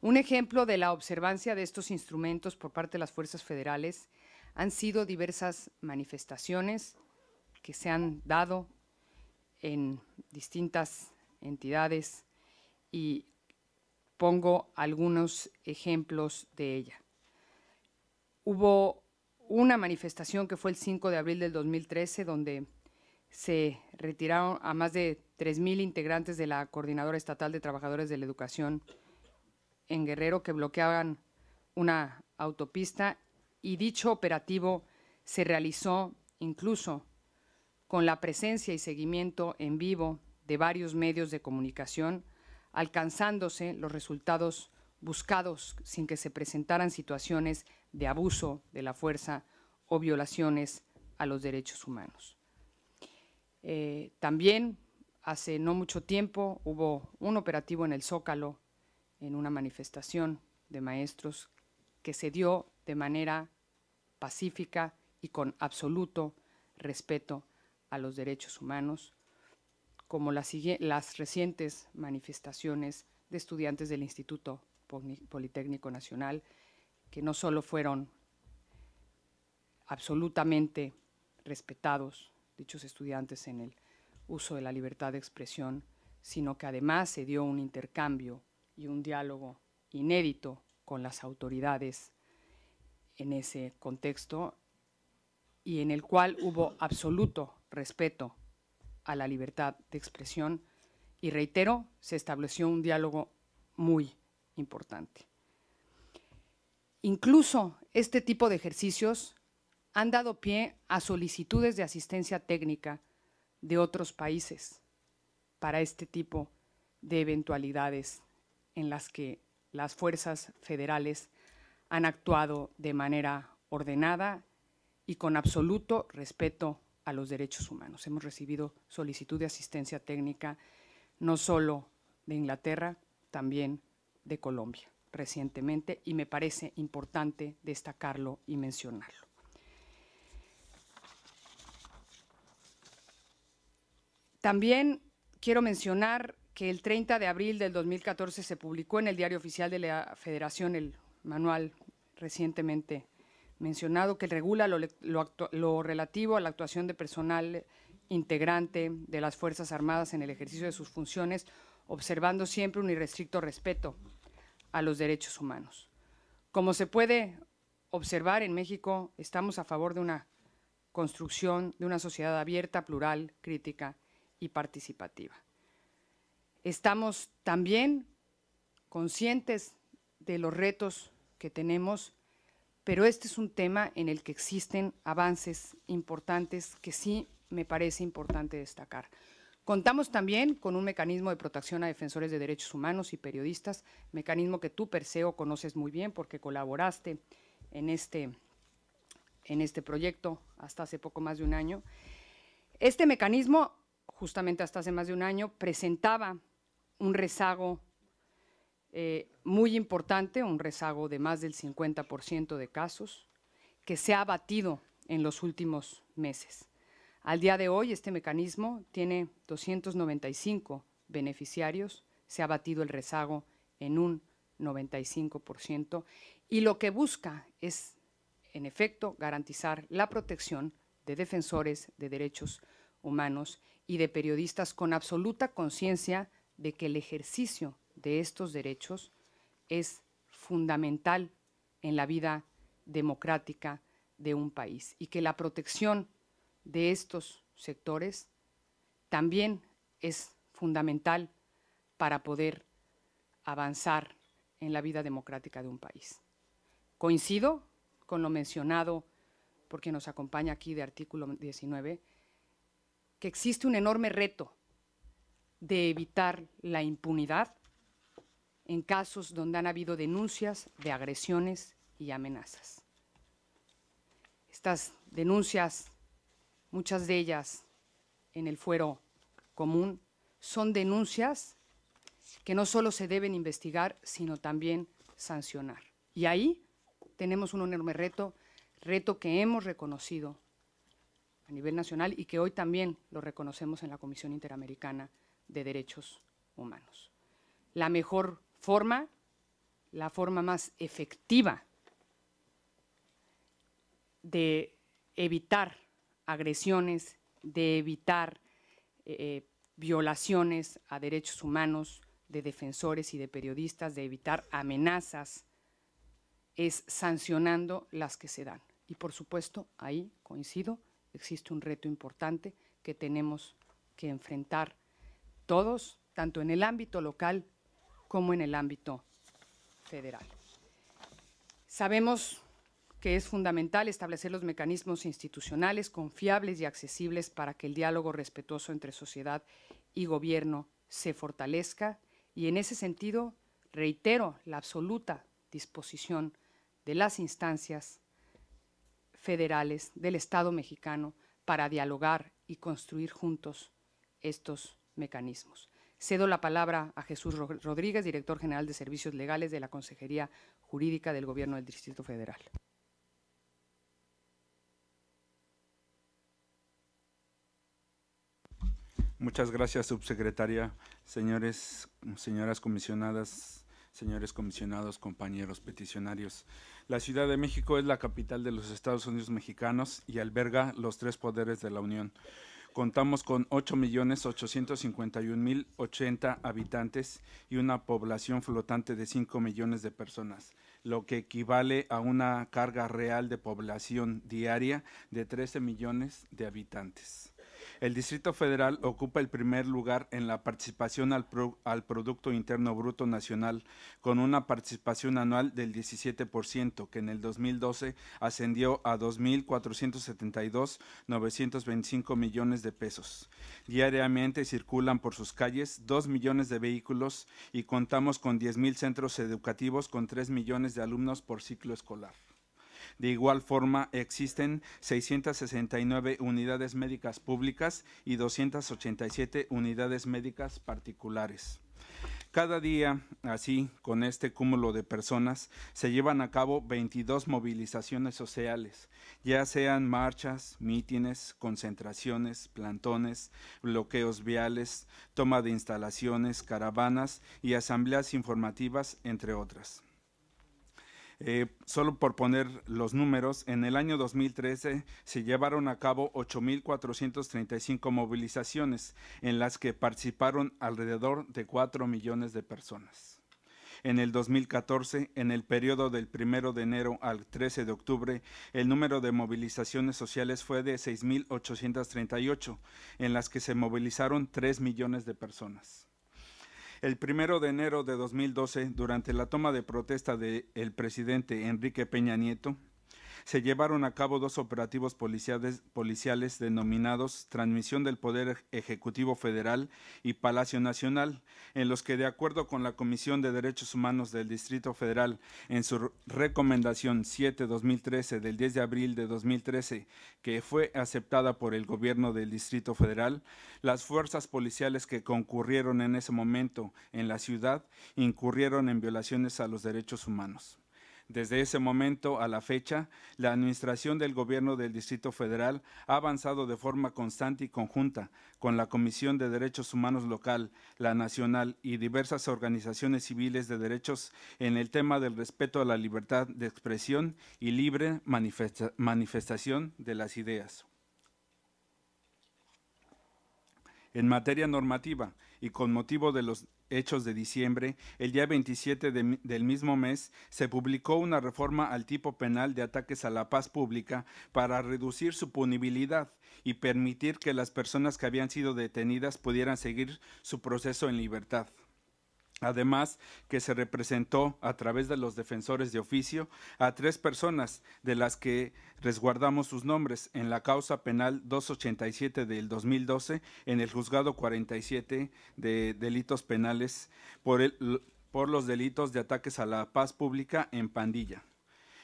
Un ejemplo de la observancia de estos instrumentos por parte de las fuerzas federales han sido diversas manifestaciones que se han dado en distintas entidades y pongo algunos ejemplos de ella. Hubo una manifestación que fue el 5 de abril del 2013 donde se retiraron a más de 3.000 integrantes de la Coordinadora Estatal de Trabajadores de la Educación en Guerrero que bloqueaban una autopista y dicho operativo se realizó incluso con la presencia y seguimiento en vivo de varios medios de comunicación, alcanzándose los resultados buscados sin que se presentaran situaciones de abuso de la fuerza o violaciones a los derechos humanos. Eh, también hace no mucho tiempo hubo un operativo en el Zócalo, en una manifestación de maestros que se dio de manera pacífica y con absoluto respeto a los derechos humanos, como las recientes manifestaciones de estudiantes del Instituto Politécnico Nacional, que no solo fueron absolutamente respetados, dichos estudiantes en el uso de la libertad de expresión, sino que además se dio un intercambio y un diálogo inédito con las autoridades en ese contexto y en el cual hubo absoluto respeto a la libertad de expresión y reitero, se estableció un diálogo muy importante. Incluso este tipo de ejercicios han dado pie a solicitudes de asistencia técnica de otros países para este tipo de eventualidades en las que las fuerzas federales han actuado de manera ordenada y con absoluto respeto a los derechos humanos. Hemos recibido solicitud de asistencia técnica no solo de Inglaterra, también de Colombia recientemente y me parece importante destacarlo y mencionarlo. También quiero mencionar que el 30 de abril del 2014 se publicó en el Diario Oficial de la Federación el manual recientemente mencionado que regula lo, relativo a la actuación de personal integrante de las Fuerzas Armadas en el ejercicio de sus funciones, observando siempre un irrestricto respeto a los derechos humanos. Como se puede observar en México, estamos a favor de una construcción de una sociedad abierta, plural, crítica participativa. Estamos también conscientes de los retos que tenemos, pero este es un tema en el que existen avances importantes que sí me parece importante destacar. Contamos también con un mecanismo de protección a defensores de derechos humanos y periodistas, mecanismo que tú, Perseo, conoces muy bien porque colaboraste en este, en este proyecto hasta hace poco más de un año. Este mecanismo justamente hasta hace más de un año, presentaba un rezago eh, muy importante, un rezago de más del 50% de casos, que se ha abatido en los últimos meses. Al día de hoy, este mecanismo tiene 295 beneficiarios, se ha abatido el rezago en un 95%, y lo que busca es, en efecto, garantizar la protección de defensores de derechos humanos y de periodistas con absoluta conciencia de que el ejercicio de estos derechos es fundamental en la vida democrática de un país y que la protección de estos sectores también es fundamental para poder avanzar en la vida democrática de un país. Coincido con lo mencionado, porque nos acompaña aquí de artículo 19, que existe un enorme reto de evitar la impunidad en casos donde han habido denuncias de agresiones y amenazas. Estas denuncias, muchas de ellas en el fuero común, son denuncias que no solo se deben investigar, sino también sancionar. Y ahí tenemos un enorme reto, reto que hemos reconocido a nivel nacional y que hoy también lo reconocemos en la Comisión Interamericana de Derechos Humanos. La mejor forma, la forma más efectiva de evitar agresiones, de evitar eh, violaciones a derechos humanos de defensores y de periodistas, de evitar amenazas, es sancionando las que se dan. Y por supuesto, ahí coincido, existe un reto importante que tenemos que enfrentar todos, tanto en el ámbito local como en el ámbito federal. Sabemos que es fundamental establecer los mecanismos institucionales confiables y accesibles para que el diálogo respetuoso entre sociedad y gobierno se fortalezca y en ese sentido reitero la absoluta disposición de las instancias federales del Estado mexicano para dialogar y construir juntos estos mecanismos. Cedo la palabra a Jesús Rodríguez, director general de Servicios Legales de la Consejería Jurídica del Gobierno del Distrito Federal. Muchas gracias, subsecretaria, señores, señoras comisionadas, señores comisionados, compañeros peticionarios. La Ciudad de México es la capital de los Estados Unidos mexicanos y alberga los tres poderes de la Unión. Contamos con 8.851.080 habitantes y una población flotante de 5 millones de personas, lo que equivale a una carga real de población diaria de 13 millones de habitantes. El Distrito Federal ocupa el primer lugar en la participación al, Producto Interno Bruto Nacional, con una participación anual del 17%, que en el 2012 ascendió a 2.472.925 millones de pesos. Diariamente circulan por sus calles 2 millones de vehículos y contamos con 10.000 centros educativos con 3 millones de alumnos por ciclo escolar. De igual forma, existen 669 unidades médicas públicas y 287 unidades médicas particulares. Cada día, así, con este cúmulo de personas, se llevan a cabo 22 movilizaciones sociales, ya sean marchas, mítines, concentraciones, plantones, bloqueos viales, toma de instalaciones, caravanas y asambleas informativas, entre otras. Eh, solo por poner los números, en el año 2013 se llevaron a cabo 8.435 movilizaciones en las que participaron alrededor de 4 millones de personas. En el 2014, en el periodo del 1 de enero al 13 de octubre, el número de movilizaciones sociales fue de 6.838, en las que se movilizaron 3 millones de personas. El primero de enero de 2012, durante la toma de protesta del el presidente Enrique Peña Nieto, se llevaron a cabo dos operativos policiales, denominados Transmisión del Poder Ejecutivo Federal y Palacio Nacional, en los que, de acuerdo con la Comisión de Derechos Humanos del Distrito Federal, en su recomendación 7-2013 del 10 de abril de 2013, que fue aceptada por el gobierno del Distrito Federal, las fuerzas policiales que concurrieron en ese momento en la ciudad incurrieron en violaciones a los derechos humanos. Desde ese momento a la fecha, la Administración del Gobierno del Distrito Federal ha avanzado de forma constante y conjunta con la Comisión de Derechos Humanos Local, la Nacional y diversas organizaciones civiles de derechos en el tema del respeto a la libertad de expresión y libre manifestación de las ideas. En materia normativa, y con motivo de los hechos de diciembre, el día 27 del mismo mes se publicó una reforma al tipo penal de ataques a la paz pública para reducir su punibilidad y permitir que las personas que habían sido detenidas pudieran seguir su proceso en libertad. Además, que se representó a través de los defensores de oficio a tres personas de las que resguardamos sus nombres en la causa penal 287 del 2012 en el juzgado 47 de delitos penales por, los delitos de ataques a la paz pública en pandilla.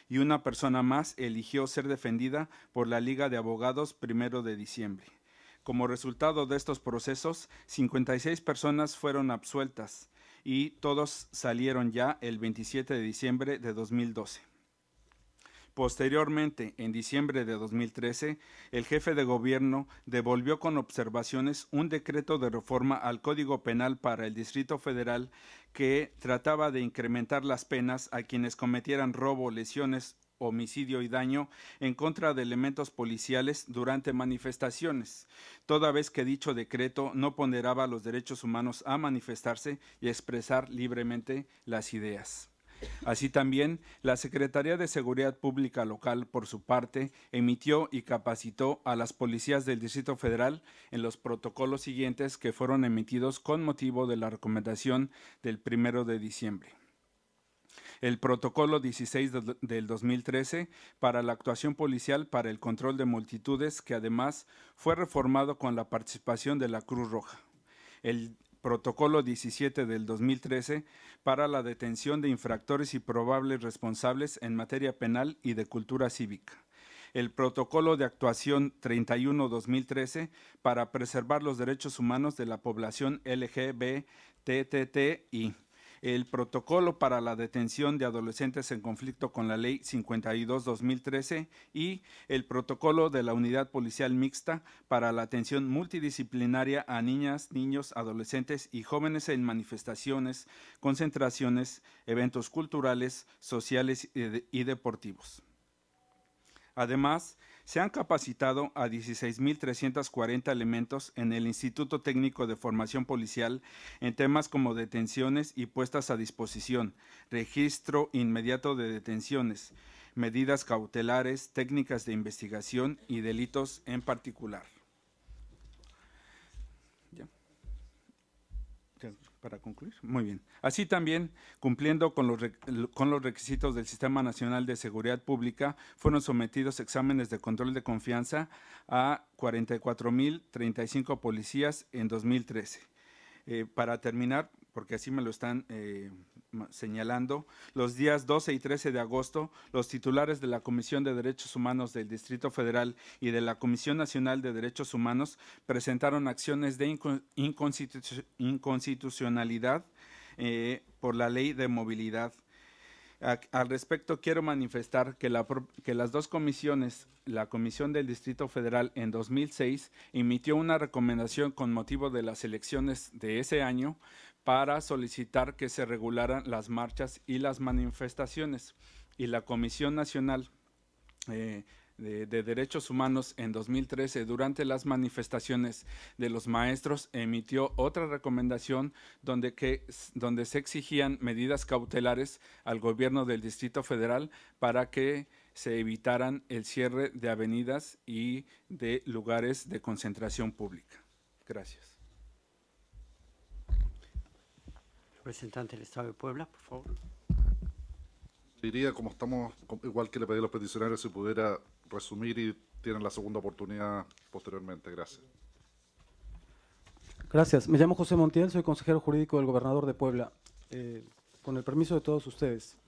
Y una persona más eligió ser defendida por la Liga de Abogados primero de diciembre. Como resultado de estos procesos, 56 personas fueron absueltas y todos salieron ya el 27 de diciembre de 2012. Posteriormente, en diciembre de 2013, el jefe de gobierno devolvió con observaciones un decreto de reforma al Código Penal para el Distrito Federal que trataba de incrementar las penas a quienes cometieran robo, lesiones homicidio y daño en contra de elementos policiales durante manifestaciones, toda vez que dicho decreto no ponderaba los derechos humanos a manifestarse y expresar libremente las ideas. Así también, la Secretaría de Seguridad Pública Local, por su parte, emitió y capacitó a las policías del Distrito Federal en los protocolos siguientes que fueron emitidos con motivo de la recomendación del primero de diciembre el protocolo 16 del 2013 para la actuación policial para el control de multitudes, que además fue reformado con la participación de la Cruz Roja. El protocolo 17 del 2013 para la detención de infractores y probables responsables en materia penal y de cultura cívica el Protocolo de Actuación 31-2013 para preservar los derechos humanos de la población LGBTTI el protocolo para la detención de adolescentes en conflicto con la ley 52-2013 y el protocolo de la unidad policial mixta para la atención multidisciplinaria a niñas, niños, adolescentes y jóvenes en manifestaciones, concentraciones, eventos culturales, sociales y, deportivos. Además, se han capacitado a 16.340 elementos en el Instituto Técnico de Formación Policial en temas como detenciones y puestas a disposición, registro inmediato de detenciones, medidas cautelares, técnicas de investigación y delitos en particular para concluir. Muy bien. Así también, cumpliendo con los, requisitos del Sistema Nacional de Seguridad Pública, fueron sometidos exámenes de control de confianza a 44.035 policías en 2013. Eh, para terminar, porque así me lo están eh, señalando, los días 12 y 13 de agosto, los titulares de la Comisión de Derechos Humanos del Distrito Federal y de la Comisión Nacional de Derechos Humanos presentaron acciones de inconstitucionalidad eh, por la Ley de Movilidad. al respecto, quiero manifestar que, que las dos comisiones la Comisión del Distrito Federal en 2006 emitió una recomendación con motivo de las elecciones de ese año para solicitar que se regularan las marchas y las manifestaciones. Y la Comisión Nacional eh, de, Derechos Humanos en 2013 durante las manifestaciones de los maestros emitió otra recomendación donde, que, donde se exigían medidas cautelares al gobierno del Distrito Federal para que se evitaran el cierre de avenidas y de lugares de concentración pública. Gracias. Representante del Estado de Puebla, por favor. Diría, como estamos, igual que le pedí a los peticionarios, si pudiera resumir y tienen la segunda oportunidad posteriormente. Gracias. Gracias. Me llamo José Montiel, soy consejero jurídico del gobernador de Puebla. Eh, con el permiso de todos ustedes.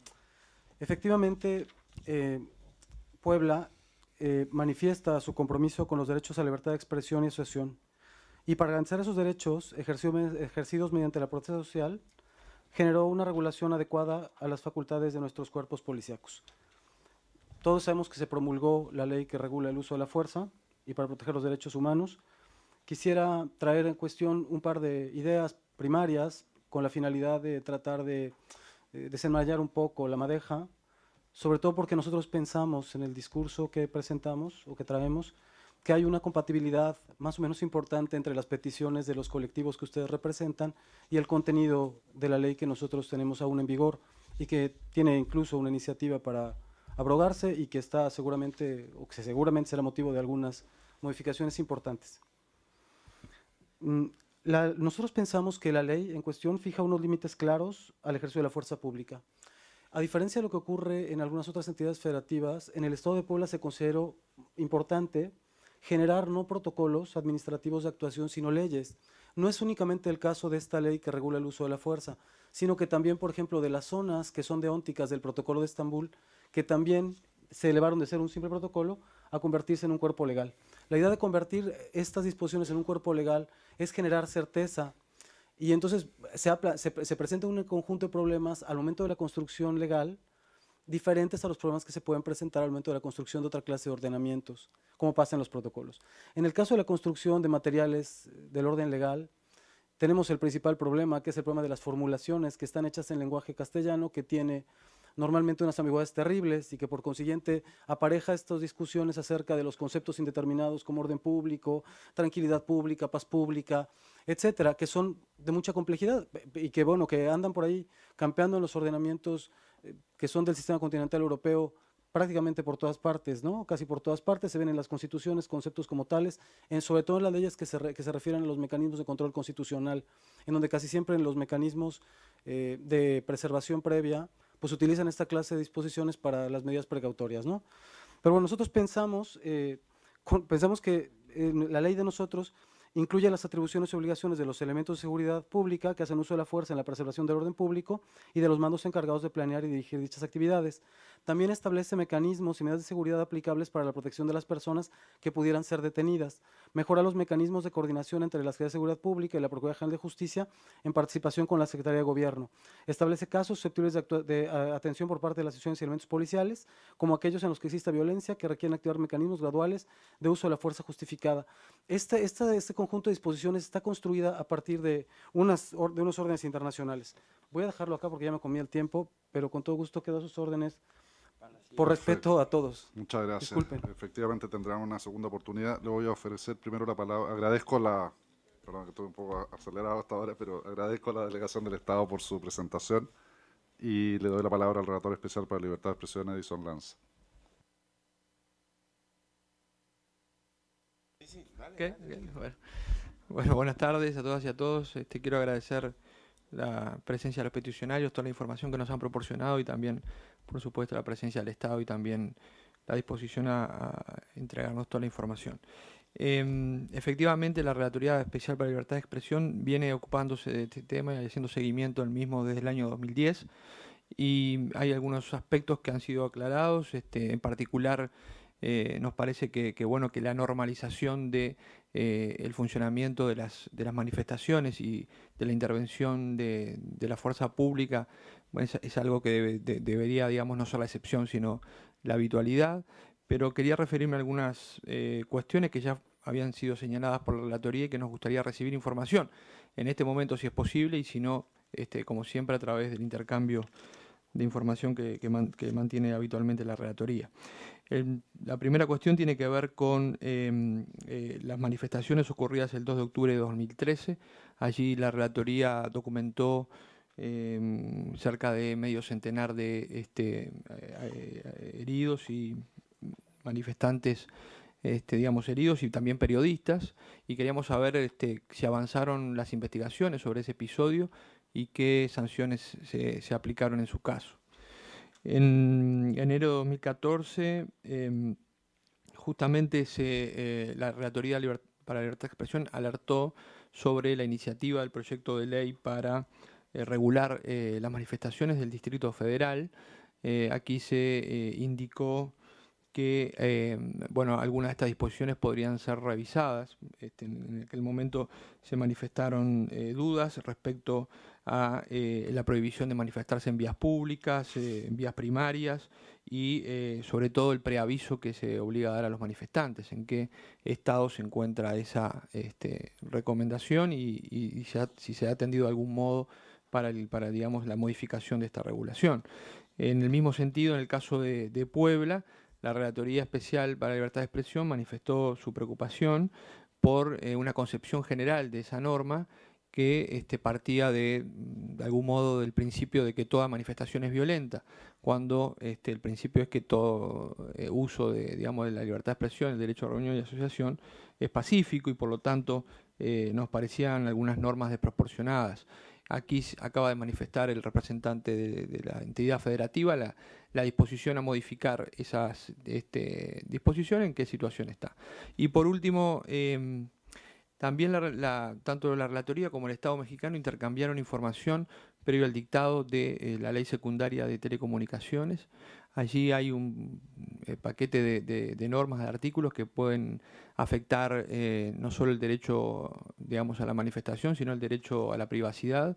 Efectivamente, eh, Puebla eh, manifiesta su compromiso con los derechos a libertad de expresión y asociación. Y para garantizar esos derechos ejercidos mediante la protesta social, generó una regulación adecuada a las facultades de nuestros cuerpos policíacos. Todos sabemos que se promulgó la ley que regula el uso de la fuerza y para proteger los derechos humanos. Quisiera traer en cuestión un par de ideas primarias con la finalidad de tratar de eh, desenmayar un poco la madeja, sobre todo porque nosotros pensamos en el discurso que presentamos o que traemos, que hay una compatibilidad más o menos importante entre las peticiones de los colectivos que ustedes representan y el contenido de la ley que nosotros tenemos aún en vigor y que tiene incluso una iniciativa para abrogarse y que está seguramente, o que seguramente será motivo de algunas modificaciones importantes. Mm, nosotros pensamos que la ley en cuestión fija unos límites claros al ejercicio de la fuerza pública. A diferencia de lo que ocurre en algunas otras entidades federativas, en el Estado de Puebla se consideró importante generar no protocolos administrativos de actuación, sino leyes. No es únicamente el caso de esta ley que regula el uso de la fuerza, sino que también, por ejemplo, de las zonas que son deónticas del protocolo de Estambul, que también se elevaron de ser un simple protocolo a convertirse en un cuerpo legal. La idea de convertir estas disposiciones en un cuerpo legal es generar certeza y entonces se presenta un conjunto de problemas al momento de la construcción legal, diferentes a los problemas que se pueden presentar al momento de la construcción de otra clase de ordenamientos, como pasan los protocolos. En el caso de la construcción de materiales eh, del orden legal, tenemos el principal problema, que es el problema de las formulaciones que están hechas en lenguaje castellano, que tiene normalmente unas ambigüedades terribles y que por consiguiente apareja estas discusiones acerca de los conceptos indeterminados como orden público, tranquilidad pública, paz pública, etcétera, que son de mucha complejidad y que bueno, que andan por ahí campeando en los ordenamientos que son del sistema continental europeo prácticamente por todas partes, ¿no? Casi por todas partes se ven en las constituciones conceptos como tales, en, sobre todo en las leyes que se, refieren a los mecanismos de control constitucional, en donde casi siempre en los mecanismos eh, de preservación previa, pues utilizan esta clase de disposiciones para las medidas precautorias, ¿no? Pero bueno, nosotros pensamos, eh, pensamos que eh, la ley de nosotros Incluye las atribuciones y obligaciones de los elementos de seguridad pública que hacen uso de la fuerza en la preservación del orden público y de los mandos encargados de planear y dirigir dichas actividades. También establece mecanismos y medidas de seguridad aplicables para la protección de las personas que pudieran ser detenidas. Mejora los mecanismos de coordinación entre la Secretaría de Seguridad Pública y la Procuraduría General de Justicia en participación con la Secretaría de Gobierno. Establece casos susceptibles de, atención por parte de las instituciones y elementos policiales, como aquellos en los que exista violencia que requieren activar mecanismos graduales de uso de la fuerza justificada. Este, este, este conjunto de disposiciones está construida a partir de, unas, de unos órdenes internacionales. Voy a dejarlo acá porque ya me comí el tiempo, pero con todo gusto quedo a sus órdenes por respeto a todos. Muchas gracias. Disculpen. Efectivamente tendrán una segunda oportunidad. Le voy a ofrecer primero la palabra. Agradezco la, perdón que un poco acelerado hasta ahora, pero agradezco a la delegación del Estado por su presentación y le doy la palabra al relator especial para libertad de expresión, Edison Lanza. Bueno. buenas tardes a todas y a todos. Este, quiero agradecer la presencia de los peticionarios, toda la información que nos han proporcionado y también, por supuesto, la presencia del Estado y también la disposición a, entregarnos toda la información. Em, efectivamente, la Relatoría Especial para la Libertad de Expresión viene ocupándose de este tema y haciendo seguimiento del mismo desde el año 2010 y hay algunos aspectos que han sido aclarados, este, en particular eh, nos parece que, bueno, que la normalización de eh, el funcionamiento de las, manifestaciones y de la intervención de, la fuerza pública es, algo que debería, digamos, no ser la excepción, sino la habitualidad. Pero quería referirme a algunas eh, cuestiones que ya habían sido señaladas por la relatoría y que nos gustaría recibir información en este momento si es posible y si no, este, como siempre, a través del intercambio de información que, mantiene habitualmente la Relatoría. la primera cuestión tiene que ver con em, eh, las manifestaciones ocurridas el 2 de octubre de 2013. Allí la Relatoría documentó em, cerca de medio centenar de este, eh, heridos y manifestantes este, digamos, heridos y también periodistas, y queríamos saber este, si avanzaron las investigaciones sobre ese episodio y qué sanciones se, aplicaron en su caso. En enero de 2014, em, justamente se, eh, la Relatoría para la Libertad de Expresión alertó sobre la iniciativa del proyecto de ley para eh, regular eh, las manifestaciones del Distrito Federal. aquí se indicó que em, bueno, algunas de estas disposiciones podrían ser revisadas. Este, en aquel momento se manifestaron dudas respecto a eh, la prohibición de manifestarse en vías públicas, eh, en vías primarias y eh, sobre todo el preaviso que se obliga a dar a los manifestantes, en qué estado se encuentra esa este, recomendación y, si se ha atendido algún modo para, la modificación de esta regulación. En el mismo sentido, en el caso de, Puebla, la Relatoría Especial para la Libertad de Expresión manifestó su preocupación por una concepción general de esa norma que este, partía de, algún modo del principio de que toda manifestación es violenta, cuando este, el principio es que todo eh, uso de, digamos, de la libertad de expresión, el derecho a reunión y asociación es pacífico y por lo tanto eh, nos parecían algunas normas desproporcionadas. Aquí acaba de manifestar el representante de, la entidad federativa la, disposición a modificar esas este, disposiciones, en qué situación está. Y por último... Em, también la, tanto la Relatoría como el Estado mexicano intercambiaron información previo al dictado de eh, la ley secundaria de telecomunicaciones. Allí hay un eh, paquete de, normas, de artículos que pueden afectar eh, no solo el derecho digamos, a la manifestación, sino el derecho a la privacidad,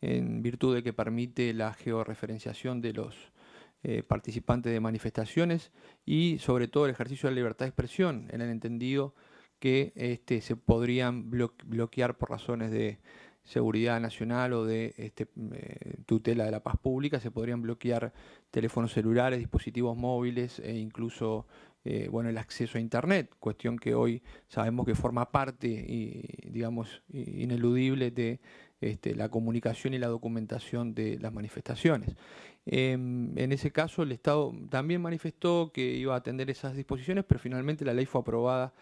en virtud de que permite la georreferenciación de los participantes de manifestaciones y sobre todo el ejercicio de la libertad de expresión, en el entendido que este, se podrían bloquear por razones de seguridad nacional o de este, eh, tutela de la paz pública, se podrían bloquear teléfonos celulares, dispositivos móviles e incluso eh, bueno, el acceso a Internet, cuestión que hoy sabemos que forma parte, y, digamos, ineludible de este, la comunicación y la documentación de las manifestaciones. Em, en ese caso, el Estado también manifestó que iba a atender esas disposiciones, pero finalmente la ley fue aprobada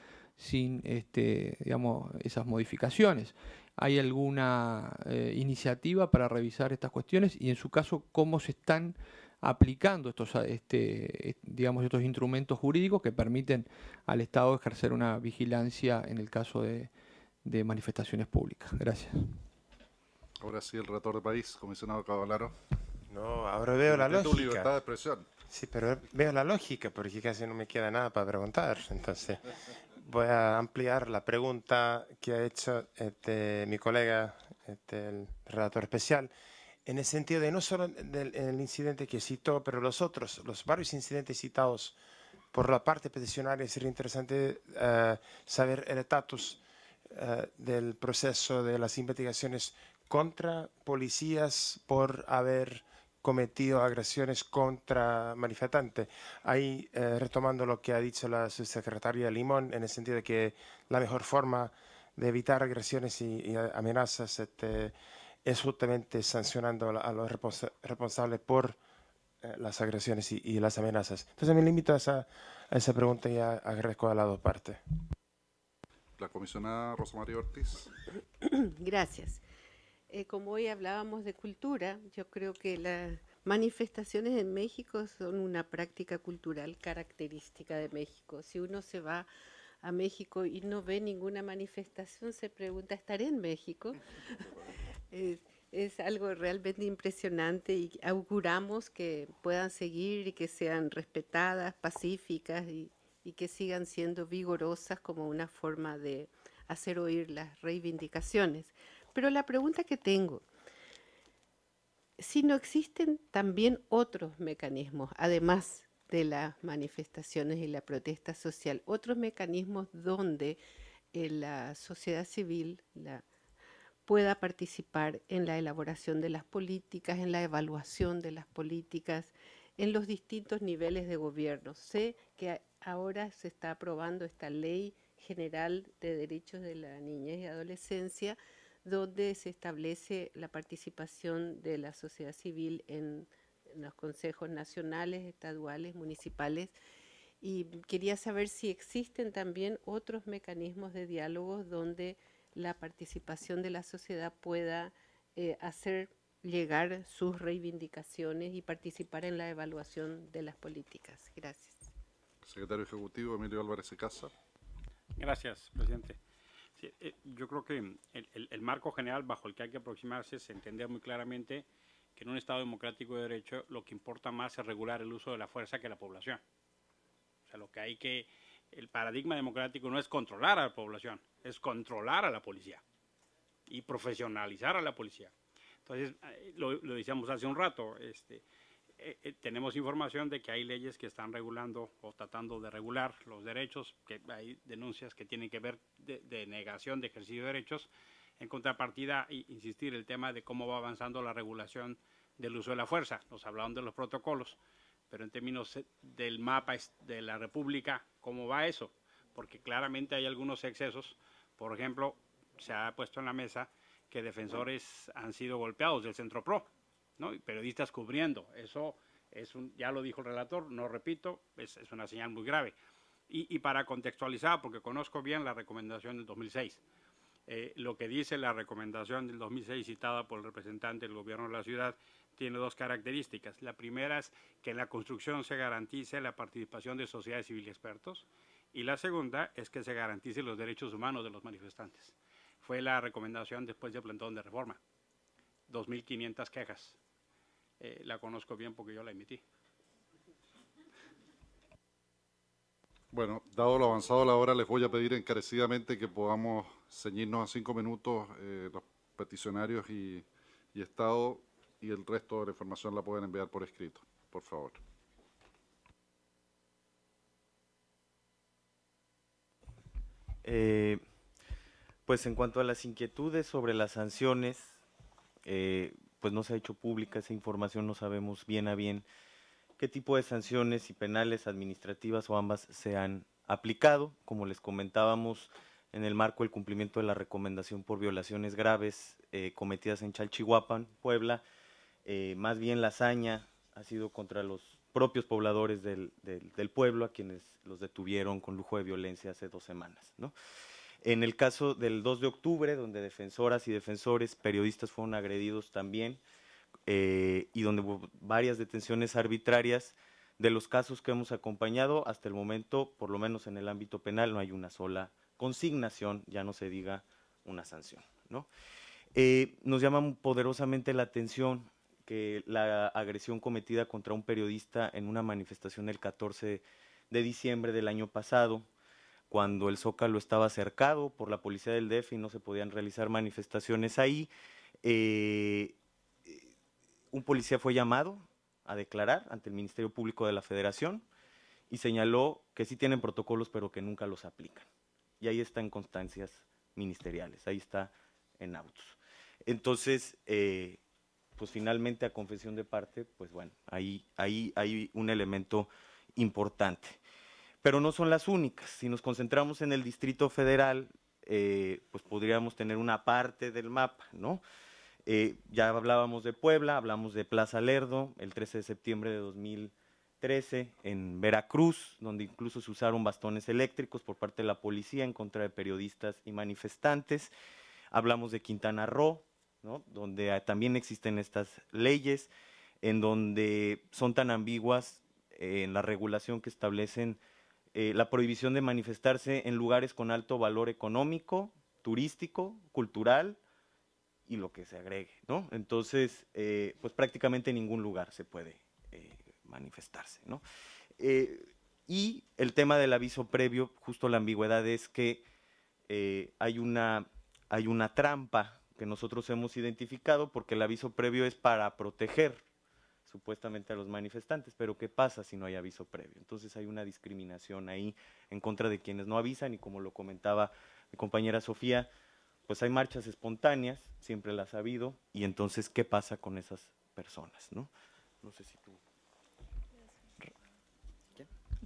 sin este, digamos, esas modificaciones. ¿Hay alguna eh, iniciativa para revisar estas cuestiones? Y en su caso, ¿cómo se están aplicando estos, este, eh, digamos, estos instrumentos jurídicos que permiten al Estado ejercer una vigilancia en el caso de, manifestaciones públicas? Gracias. Ahora sí, el relator de país, comisionado Cavalaro. No, ahora veo la lógica. Tu libertad de expresión. Sí, pero veo la lógica, porque casi no me queda nada para preguntar. Entonces, voy a ampliar la pregunta que ha hecho este, mi colega, este, el relator especial, en el sentido de no solo del el incidente que citó, pero los otros, los varios incidentes citados por la parte peticionaria, sería interesante eh, saber el estatus eh, del proceso de las investigaciones contra policías por haber cometido agresiones contra manifestantes. Ahí, eh, retomando lo que ha dicho la subsecretaria Limón, en el sentido de que la mejor forma de evitar agresiones y, amenazas este, es justamente sancionando a, los responsables por eh, las agresiones y, las amenazas. Entonces me limito a esa, pregunta y agradezco a las dos partes. La comisionada Rosa Ortiz. Gracias. Eh, como hoy hablábamos de cultura, yo creo que las manifestaciones en México son una práctica cultural característica de México. Si uno se va a México y no ve ninguna manifestación, se pregunta, ¿estaré en México? es, algo realmente impresionante y auguramos que puedan seguir y que sean respetadas, pacíficas y que sigan siendo vigorosas como una forma de hacer oír las reivindicaciones. Pero la pregunta que tengo, si no existen también otros mecanismos, además de las manifestaciones y la protesta social, otros mecanismos donde eh, la sociedad civil pueda participar en la elaboración de las políticas, en la evaluación de las políticas, en los distintos niveles de gobierno. Sé que ahora se está aprobando esta ley general de derechos de la niñez y adolescencia, donde se establece la participación de la sociedad civil en, los consejos nacionales, estaduales, municipales. Y quería saber si existen también otros mecanismos de diálogo donde la participación de la sociedad pueda eh, hacer llegar sus reivindicaciones y participar en la evaluación de las políticas. Gracias. Secretario Ejecutivo Emilio Álvarez Casa. Gracias, presidente. Eh, yo creo que el, marco general bajo el que hay que aproximarse es entender muy claramente que en un Estado democrático de derecho lo que importa más es regular el uso de la fuerza que la población. O sea, lo que hay que... El paradigma democrático no es controlar a la población, es controlar a la policía y profesionalizar a la policía. Entonces, eh, lo, lo decíamos hace un rato, este, eh, eh, tenemos información de que hay leyes que están regulando o tratando de regular los derechos, que hay denuncias que tienen que ver de, negación de ejercicio de derechos. En contrapartida, insistir el tema de cómo va avanzando la regulación del uso de la fuerza. Nos hablaron de los protocolos, pero en términos eh, del mapa de la República, ¿cómo va eso? Porque claramente hay algunos excesos. Por ejemplo, se ha puesto en la mesa que defensores han sido golpeados del Centro Pro periodistas cubriendo. Eso es un, ya lo dijo el relator, no repito, es, una señal muy grave. Y, para contextualizar, porque conozco bien la recomendación del 2006, eh, lo que dice la recomendación del 2006 citada por el representante del gobierno de la ciudad tiene dos características. La primera es que en la construcción se garantice la participación de sociedades civiles y expertos y la segunda es que se garanticen los derechos humanos de los manifestantes. Fue la recomendación después del plantón de reforma. 2.500 quejas eh, la conozco bien porque yo la emití. Bueno, dado lo avanzado de la hora, les voy a pedir encarecidamente que podamos ceñirnos a cinco minutos eh, los peticionarios y, Estado y el resto de la información la pueden enviar por escrito, por favor. Eh, pues en cuanto a las inquietudes sobre las sanciones, eh, pues no se ha hecho pública esa información, no sabemos bien a bien qué tipo de sanciones y penales administrativas o ambas se han aplicado. Como les comentábamos, en el marco del cumplimiento de la recomendación por violaciones graves eh, cometidas en Chalchihuapan, Puebla, eh, más bien la hazaña ha sido contra los propios pobladores del, del, pueblo a quienes los detuvieron con lujo de violencia hace dos semanas. ¿no? En el caso del 2 de octubre, donde defensoras y defensores, periodistas fueron agredidos también, eh, y donde hubo varias detenciones arbitrarias, de los casos que hemos acompañado, hasta el momento, por lo menos en el ámbito penal, no hay una sola consignación, ya no se diga una sanción. Eh, nos llama poderosamente la atención que la agresión cometida contra un periodista en una manifestación el 14 de diciembre del año pasado, cuando el Zócalo estaba cercado por la policía del DF y no se podían realizar manifestaciones ahí. Eh, un policía fue llamado a declarar ante el Ministerio Público de la Federación y señaló que sí tienen protocolos pero que nunca los aplican. Y ahí está en constancias ministeriales, ahí está en autos. Entonces, eh, pues finalmente a confesión de parte, pues bueno, ahí hay un elemento importante pero no son las únicas. Si nos concentramos en el Distrito Federal, eh, pues podríamos tener una parte del mapa, ¿no? Eh, ya hablábamos de Puebla, hablamos de Plaza Lerdo, el 13 de septiembre de 2013, en Veracruz, donde incluso se usaron bastones eléctricos por parte de la policía en contra de periodistas y manifestantes. Hablamos de Quintana Roo, donde ah, también existen estas leyes, en donde son tan ambiguas eh, en la regulación que establecen eh, la prohibición de manifestarse en lugares con alto valor económico, turístico, cultural y lo que se agregue, ¿no? Entonces, eh, pues prácticamente en ningún lugar se puede eh, manifestarse, y el tema del aviso previo, justo la ambigüedad es que hay, una, hay una trampa que nosotros hemos identificado porque el aviso previo es para proteger supuestamente a los manifestantes, pero ¿qué pasa si no hay aviso previo? Entonces hay una discriminación ahí en contra de quienes no avisan y como lo comentaba mi compañera Sofía, pues hay marchas espontáneas, siempre las ha habido, y entonces ¿qué pasa con esas personas? No, no sé si tú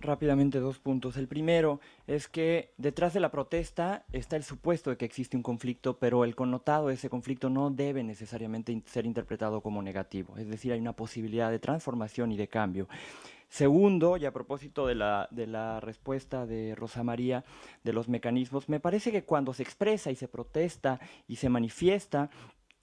rápidamente dos puntos. El primero es que detrás de la protesta está el supuesto de que existe un conflicto, pero el connotado de ese conflicto no debe necesariamente ser interpretado como negativo. Es decir, hay una posibilidad de transformación y de cambio. Segundo, y a propósito de la, de la respuesta de Rosa María de los mecanismos, me parece que cuando se expresa y se protesta y se manifiesta,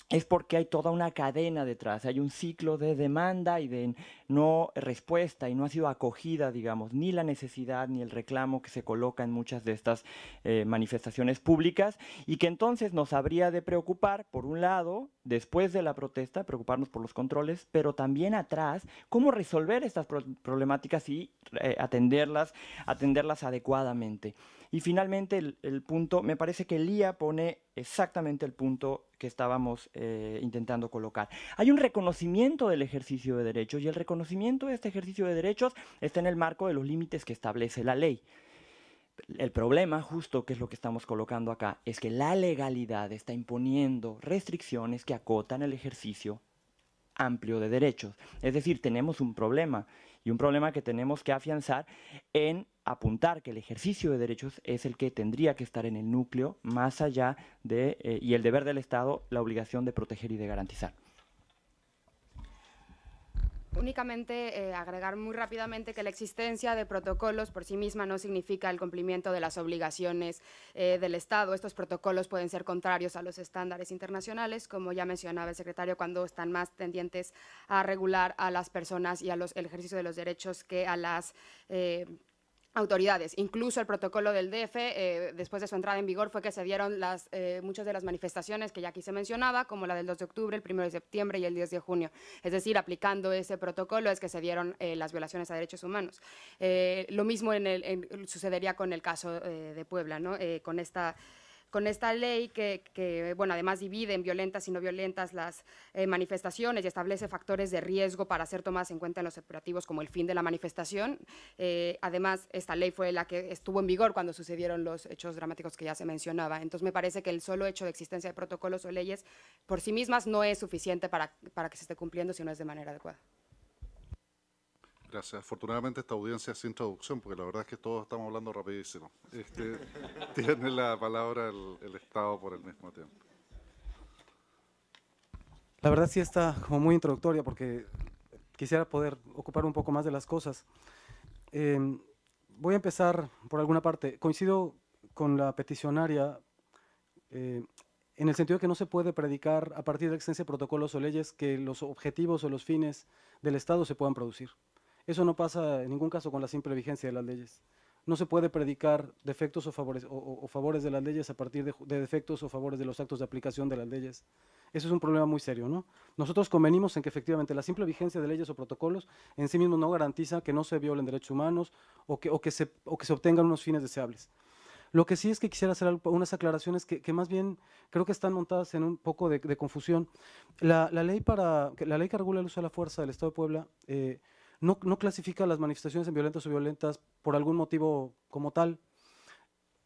es porque hay toda una cadena detrás, hay un ciclo de demanda y de no eh, respuesta y no ha sido acogida, digamos, ni la necesidad ni el reclamo que se coloca en muchas de estas eh, manifestaciones públicas y que entonces nos habría de preocupar, por un lado, después de la protesta, preocuparnos por los controles, pero también atrás, cómo resolver estas problemáticas y eh, atenderlas, atenderlas adecuadamente. Y finalmente, el, punto, me parece que Lía pone exactamente el punto que estábamos intentando colocar. Hay un reconocimiento del ejercicio de derechos y el reconocimiento de este ejercicio de derechos está en el marco de los límites que establece la ley. El problema, justo que es lo que estamos colocando acá, es que la legalidad está imponiendo restricciones que acotan el ejercicio amplio de derechos. Es decir, tenemos un problema y un problema que tenemos que afianzar en apuntar que el ejercicio de derechos es el que tendría que estar en el núcleo más allá de, eh, y el deber del Estado, la obligación de proteger y de garantizar. Únicamente eh, agregar muy rápidamente que la existencia de protocolos por sí misma no significa el cumplimiento de las obligaciones eh, del Estado. Estos protocolos pueden ser contrarios a los estándares internacionales, como ya mencionaba el secretario, cuando están más tendientes a regular a las personas y al ejercicio de los derechos que a las eh, autoridades. Incluso el protocolo del DF, eh, después de su entrada en vigor, fue que se dieron las, eh, muchas de las manifestaciones que ya aquí se mencionaba, como la del 2 de octubre, el 1 de septiembre y el 10 de junio. Es decir, aplicando ese protocolo es que se dieron eh, las violaciones a derechos humanos. lo mismo en el, sucedería con el caso de Puebla, ¿no? con esta con esta ley que, bueno, además divide en violentas y no violentas las eh, manifestaciones y establece factores de riesgo para ser tomadas en cuenta en los operativos como el fin de la manifestación. Eh, además, esta ley fue la que estuvo en vigor cuando sucedieron los hechos dramáticos que ya se mencionaba. Entonces, me parece que el solo hecho de existencia de protocolos o leyes por sí mismas no es suficiente para, para que se esté cumpliendo si no es de manera adecuada. Gracias. Afortunadamente esta audiencia es sin traducción, porque la verdad es que todos estamos hablando rapidísimo. Este, tiene la palabra el, Estado por el mismo tiempo. La verdad sí está como muy introductoria, porque quisiera poder ocupar un poco más de las cosas. Em, voy a empezar por alguna parte. Coincido con la peticionaria eh, en el sentido de que no se puede predicar a partir de la existencia de protocolos o leyes que los objetivos o los fines del Estado se puedan producir. Eso no pasa en ningún caso con la simple vigencia de las leyes. No se puede predicar defectos o favores, o, de las leyes a partir de, defectos o favores de los actos de aplicación de las leyes. Eso es un problema muy serio, ¿no? Nosotros convenimos en que efectivamente la simple vigencia de leyes o protocolos en sí mismo no garantiza que no se violen derechos humanos o que, se, obtengan unos fines deseables. Lo que sí es que quisiera hacer unas aclaraciones que, más bien creo que están montadas en un poco de, confusión. La, ley para, la ley que regula el uso de la fuerza del Estado de Puebla eh, no, clasifica las manifestaciones en violentas o violentas por algún motivo como tal.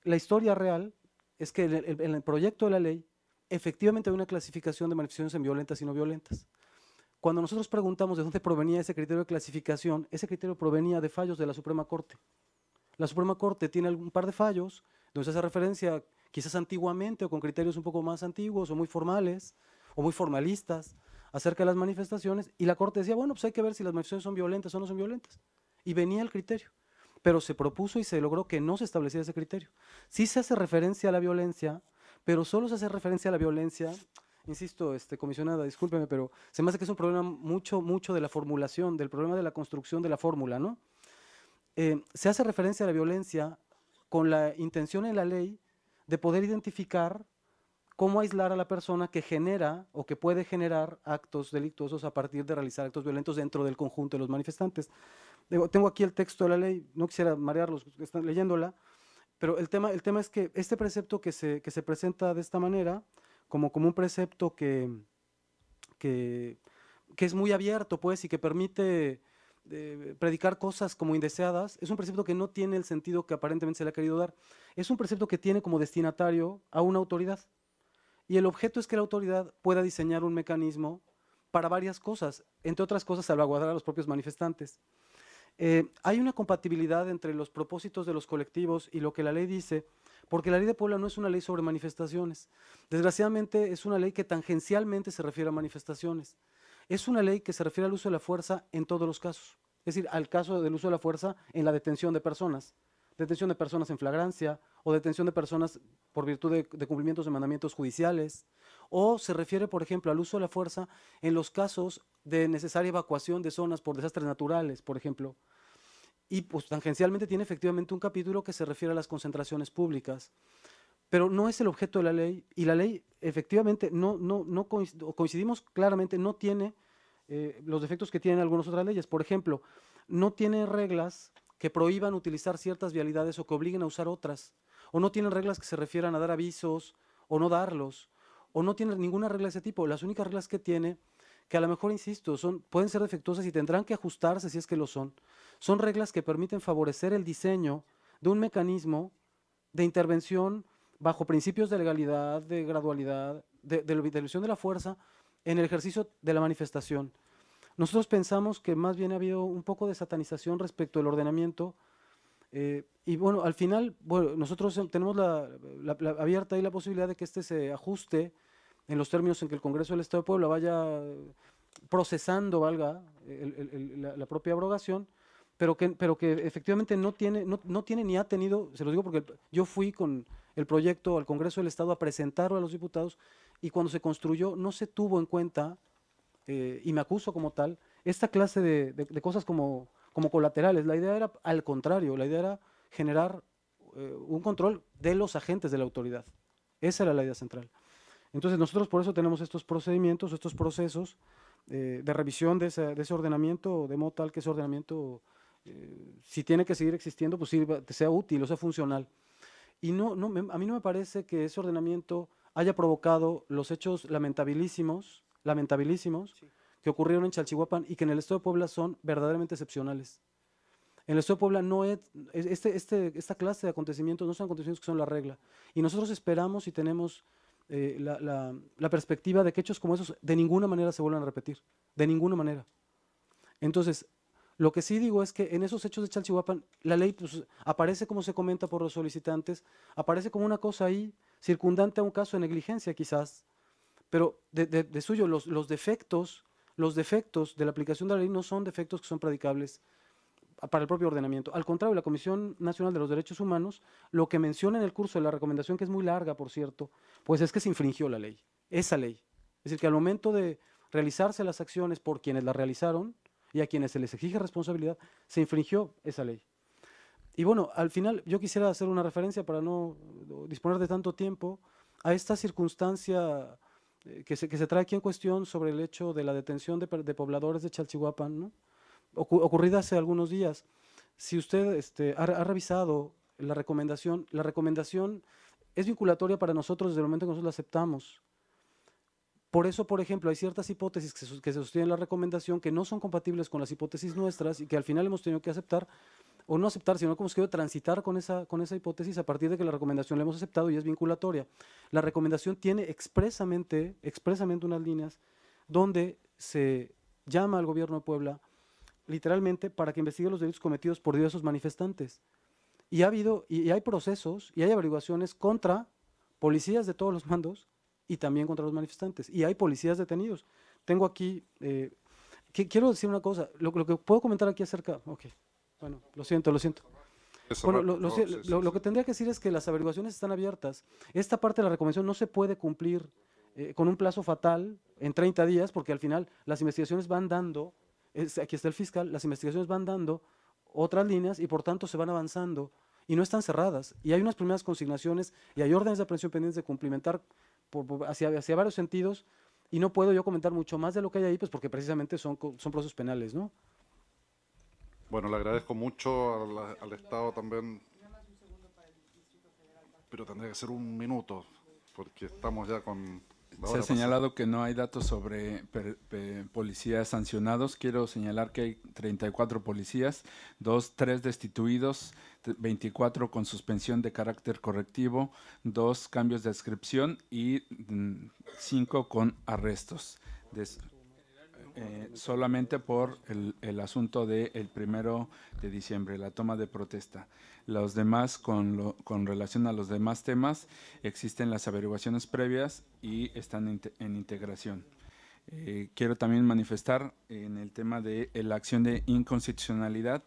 La historia real es que en el, en el proyecto de la ley efectivamente hay una clasificación de manifestaciones en violentas y no violentas. Cuando nosotros preguntamos de dónde provenía ese criterio de clasificación, ese criterio provenía de fallos de la Suprema Corte. La Suprema Corte tiene un par de fallos donde se hace referencia quizás antiguamente o con criterios un poco más antiguos o muy formales o muy formalistas acerca de las manifestaciones y la Corte decía, bueno, pues hay que ver si las manifestaciones son violentas o no son violentas. Y venía el criterio, pero se propuso y se logró que no se estableciera ese criterio. Sí se hace referencia a la violencia, pero solo se hace referencia a la violencia, insisto, este, comisionada, discúlpeme, pero se me hace que es un problema mucho, mucho de la formulación, del problema de la construcción de la fórmula, ¿no? Eh, se hace referencia a la violencia con la intención en la ley de poder identificar cómo aislar a la persona que genera o que puede generar actos delictuosos a partir de realizar actos violentos dentro del conjunto de los manifestantes. tengo aquí el texto de la ley, no quisiera marearlos, están leyéndola, pero el tema, el tema es que este precepto que se, que se presenta de esta manera, como, como un precepto que, que, es muy abierto pues, y que permite eh, predicar cosas como indeseadas, es un precepto que no tiene el sentido que aparentemente se le ha querido dar. Es un precepto que tiene como destinatario a una autoridad y el objeto es que la autoridad pueda diseñar un mecanismo para varias cosas, entre otras cosas salvaguardar a los propios manifestantes. Eh, hay una compatibilidad entre los propósitos de los colectivos y lo que la ley dice, porque la ley de Puebla no es una ley sobre manifestaciones. Desgraciadamente es una ley que tangencialmente se refiere a manifestaciones. Es una ley que se refiere al uso de la fuerza en todos los casos, es decir, al caso del uso de la fuerza en la detención de personas detención de personas en flagrancia o detención de personas por virtud de, de, cumplimientos de mandamientos judiciales, o se refiere, por ejemplo, al uso de la fuerza en los casos de necesaria evacuación de zonas por desastres naturales, por ejemplo. Y pues tangencialmente tiene efectivamente un capítulo que se refiere a las concentraciones públicas, pero no es el objeto de la ley y la ley efectivamente no, no, coincidimos claramente, no tiene eh, los defectos que tienen algunas otras leyes. Por ejemplo, no tiene reglas que prohíban utilizar ciertas vialidades o que obliguen a usar otras, o no tienen reglas que se refieran a dar avisos o no darlos, o no tienen ninguna regla de ese tipo. Las únicas reglas que tiene, que a lo mejor, insisto, son, pueden ser defectuosas y tendrán que ajustarse si es que lo son, son reglas que permiten favorecer el diseño de un mecanismo de intervención bajo principios de legalidad, de gradualidad, de, de, de la fuerza en el ejercicio de la manifestación. Nosotros pensamos que más bien ha habido un poco de satanización respecto al ordenamiento. Eh, y bueno, al final, bueno, nosotros em, tenemos la, abierta ahí la posibilidad de que este se ajuste en los términos en que el Congreso del Estado de Puebla vaya eh, procesando, valga, la, propia abrogación, pero que, pero que efectivamente no tiene, no, no tiene ni ha tenido, se lo digo porque yo fui con el proyecto al Congreso del Estado a presentarlo a los diputados y cuando se construyó no se tuvo en cuenta eh, y me acuso como tal, esta clase de, de, cosas como, como colaterales. La idea era al contrario, la idea era generar eh, un control de los agentes de la autoridad. Esa era la idea central. Entonces nosotros por eso tenemos estos procedimientos, estos procesos eh, de revisión de ese, de ese, ordenamiento, de modo tal que ese ordenamiento, si tiene que seguir existiendo, pues sea útil o sea funcional. Y no, no, a mí no me parece que ese ordenamiento haya provocado los hechos lamentabilísimos lamentabilísimos que ocurrieron en Chalchihuapan y que en el Estado de Puebla son verdaderamente excepcionales. En el Estado de Puebla no es, este, este, esta clase de acontecimientos no son acontecimientos que son la regla. Y nosotros esperamos y tenemos eh, la, perspectiva de que hechos como esos de ninguna manera se vuelvan a repetir. De ninguna manera. Entonces, lo que sí digo es que en esos hechos de Chalchihuapan, la ley pues, aparece como se comenta por los solicitantes, aparece como una cosa ahí circundante a un caso de negligencia quizás, pero de, suyo, los, defectos, los defectos de la aplicación de la ley no son defectos que son predicables para el propio ordenamiento. Al contrario, la Comisión Nacional de los Derechos Humanos, lo que menciona en el curso de la recomendación, que es muy larga, por cierto, pues es que se infringió la ley, esa ley. Es decir, que al momento de realizarse las acciones por quienes las realizaron y a quienes se les exige responsabilidad, se infringió esa ley. Y bueno, al final yo quisiera hacer una referencia para no disponer de tanto tiempo a esta circunstancia eh, que se, que se trae aquí en cuestión sobre el hecho de la detención de, pobladores de Chalchihuapan, ¿no? ocurrida hace algunos días. Si usted este, ha, ha, revisado la recomendación, la recomendación es vinculatoria para nosotros desde el momento en que nosotros la aceptamos. Por eso, por ejemplo, hay ciertas hipótesis que se, que se sostienen en la recomendación que no son compatibles con las hipótesis nuestras y que al final hemos tenido que aceptar o no aceptar, sino como quiero transitar con esa, con esa hipótesis a partir de que la recomendación la hemos aceptado y es vinculatoria. La recomendación tiene expresamente, expresamente unas líneas donde se llama al gobierno de Puebla literalmente para que investigue los delitos cometidos por diversos manifestantes. Y ha habido, y hay procesos, y hay averiguaciones contra policías de todos los mandos y también contra los manifestantes. Y hay policías detenidos. Tengo aquí, eh, quiero decir una cosa, lo, lo, que puedo comentar aquí acerca, okay. Bueno, lo siento, lo siento. Bueno, lo, que tendría que decir es que las averiguaciones están abiertas. Esta parte de la recomendación no se puede cumplir eh, con un plazo fatal en 30 días, porque al final las investigaciones van dando, aquí está el fiscal, las investigaciones van dando otras líneas y por tanto se van avanzando y no están cerradas. Y hay unas primeras consignaciones y hay órdenes de aprehensión pendientes de cumplimentar hacia, varios sentidos y no puedo yo comentar mucho más de lo que hay ahí, pues porque precisamente son, son procesos penales, ¿no? Bueno, le agradezco mucho al, Estado también, pero tendría que ser un minuto, porque estamos ya con... Se ha señalado que no hay datos sobre policías sancionados. Quiero señalar que hay 34 policías, dos, tres destituidos, 24 con suspensión de carácter correctivo, dos cambios de descripción y mm, cinco con arrestos. Eh, solamente por el, asunto del primero de diciembre, la toma de protesta. Los demás, con, con relación a los demás temas, existen las averiguaciones previas y están en integración. Eh, quiero también manifestar en el tema de eh, la acción de inconstitucionalidad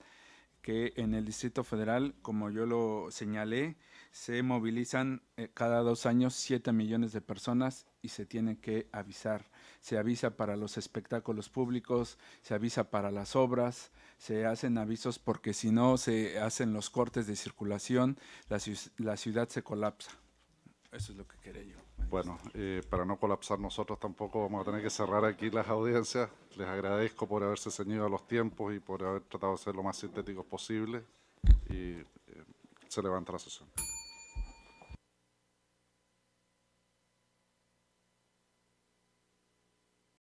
que en el Distrito Federal, como yo lo señalé, se movilizan cada dos años siete millones de personas y se tiene que avisar se avisa para los espectáculos públicos, se avisa para las obras, se hacen avisos porque si no se hacen los cortes de circulación, la, ciudad se colapsa. Eso es lo que quería yo. Bueno, eh, para no colapsar nosotros tampoco vamos a tener que cerrar aquí las audiencias. Les agradezco por haberse ceñido a los tiempos y por haber tratado de ser lo más sintéticos posible. Y eh, se levanta la sesión.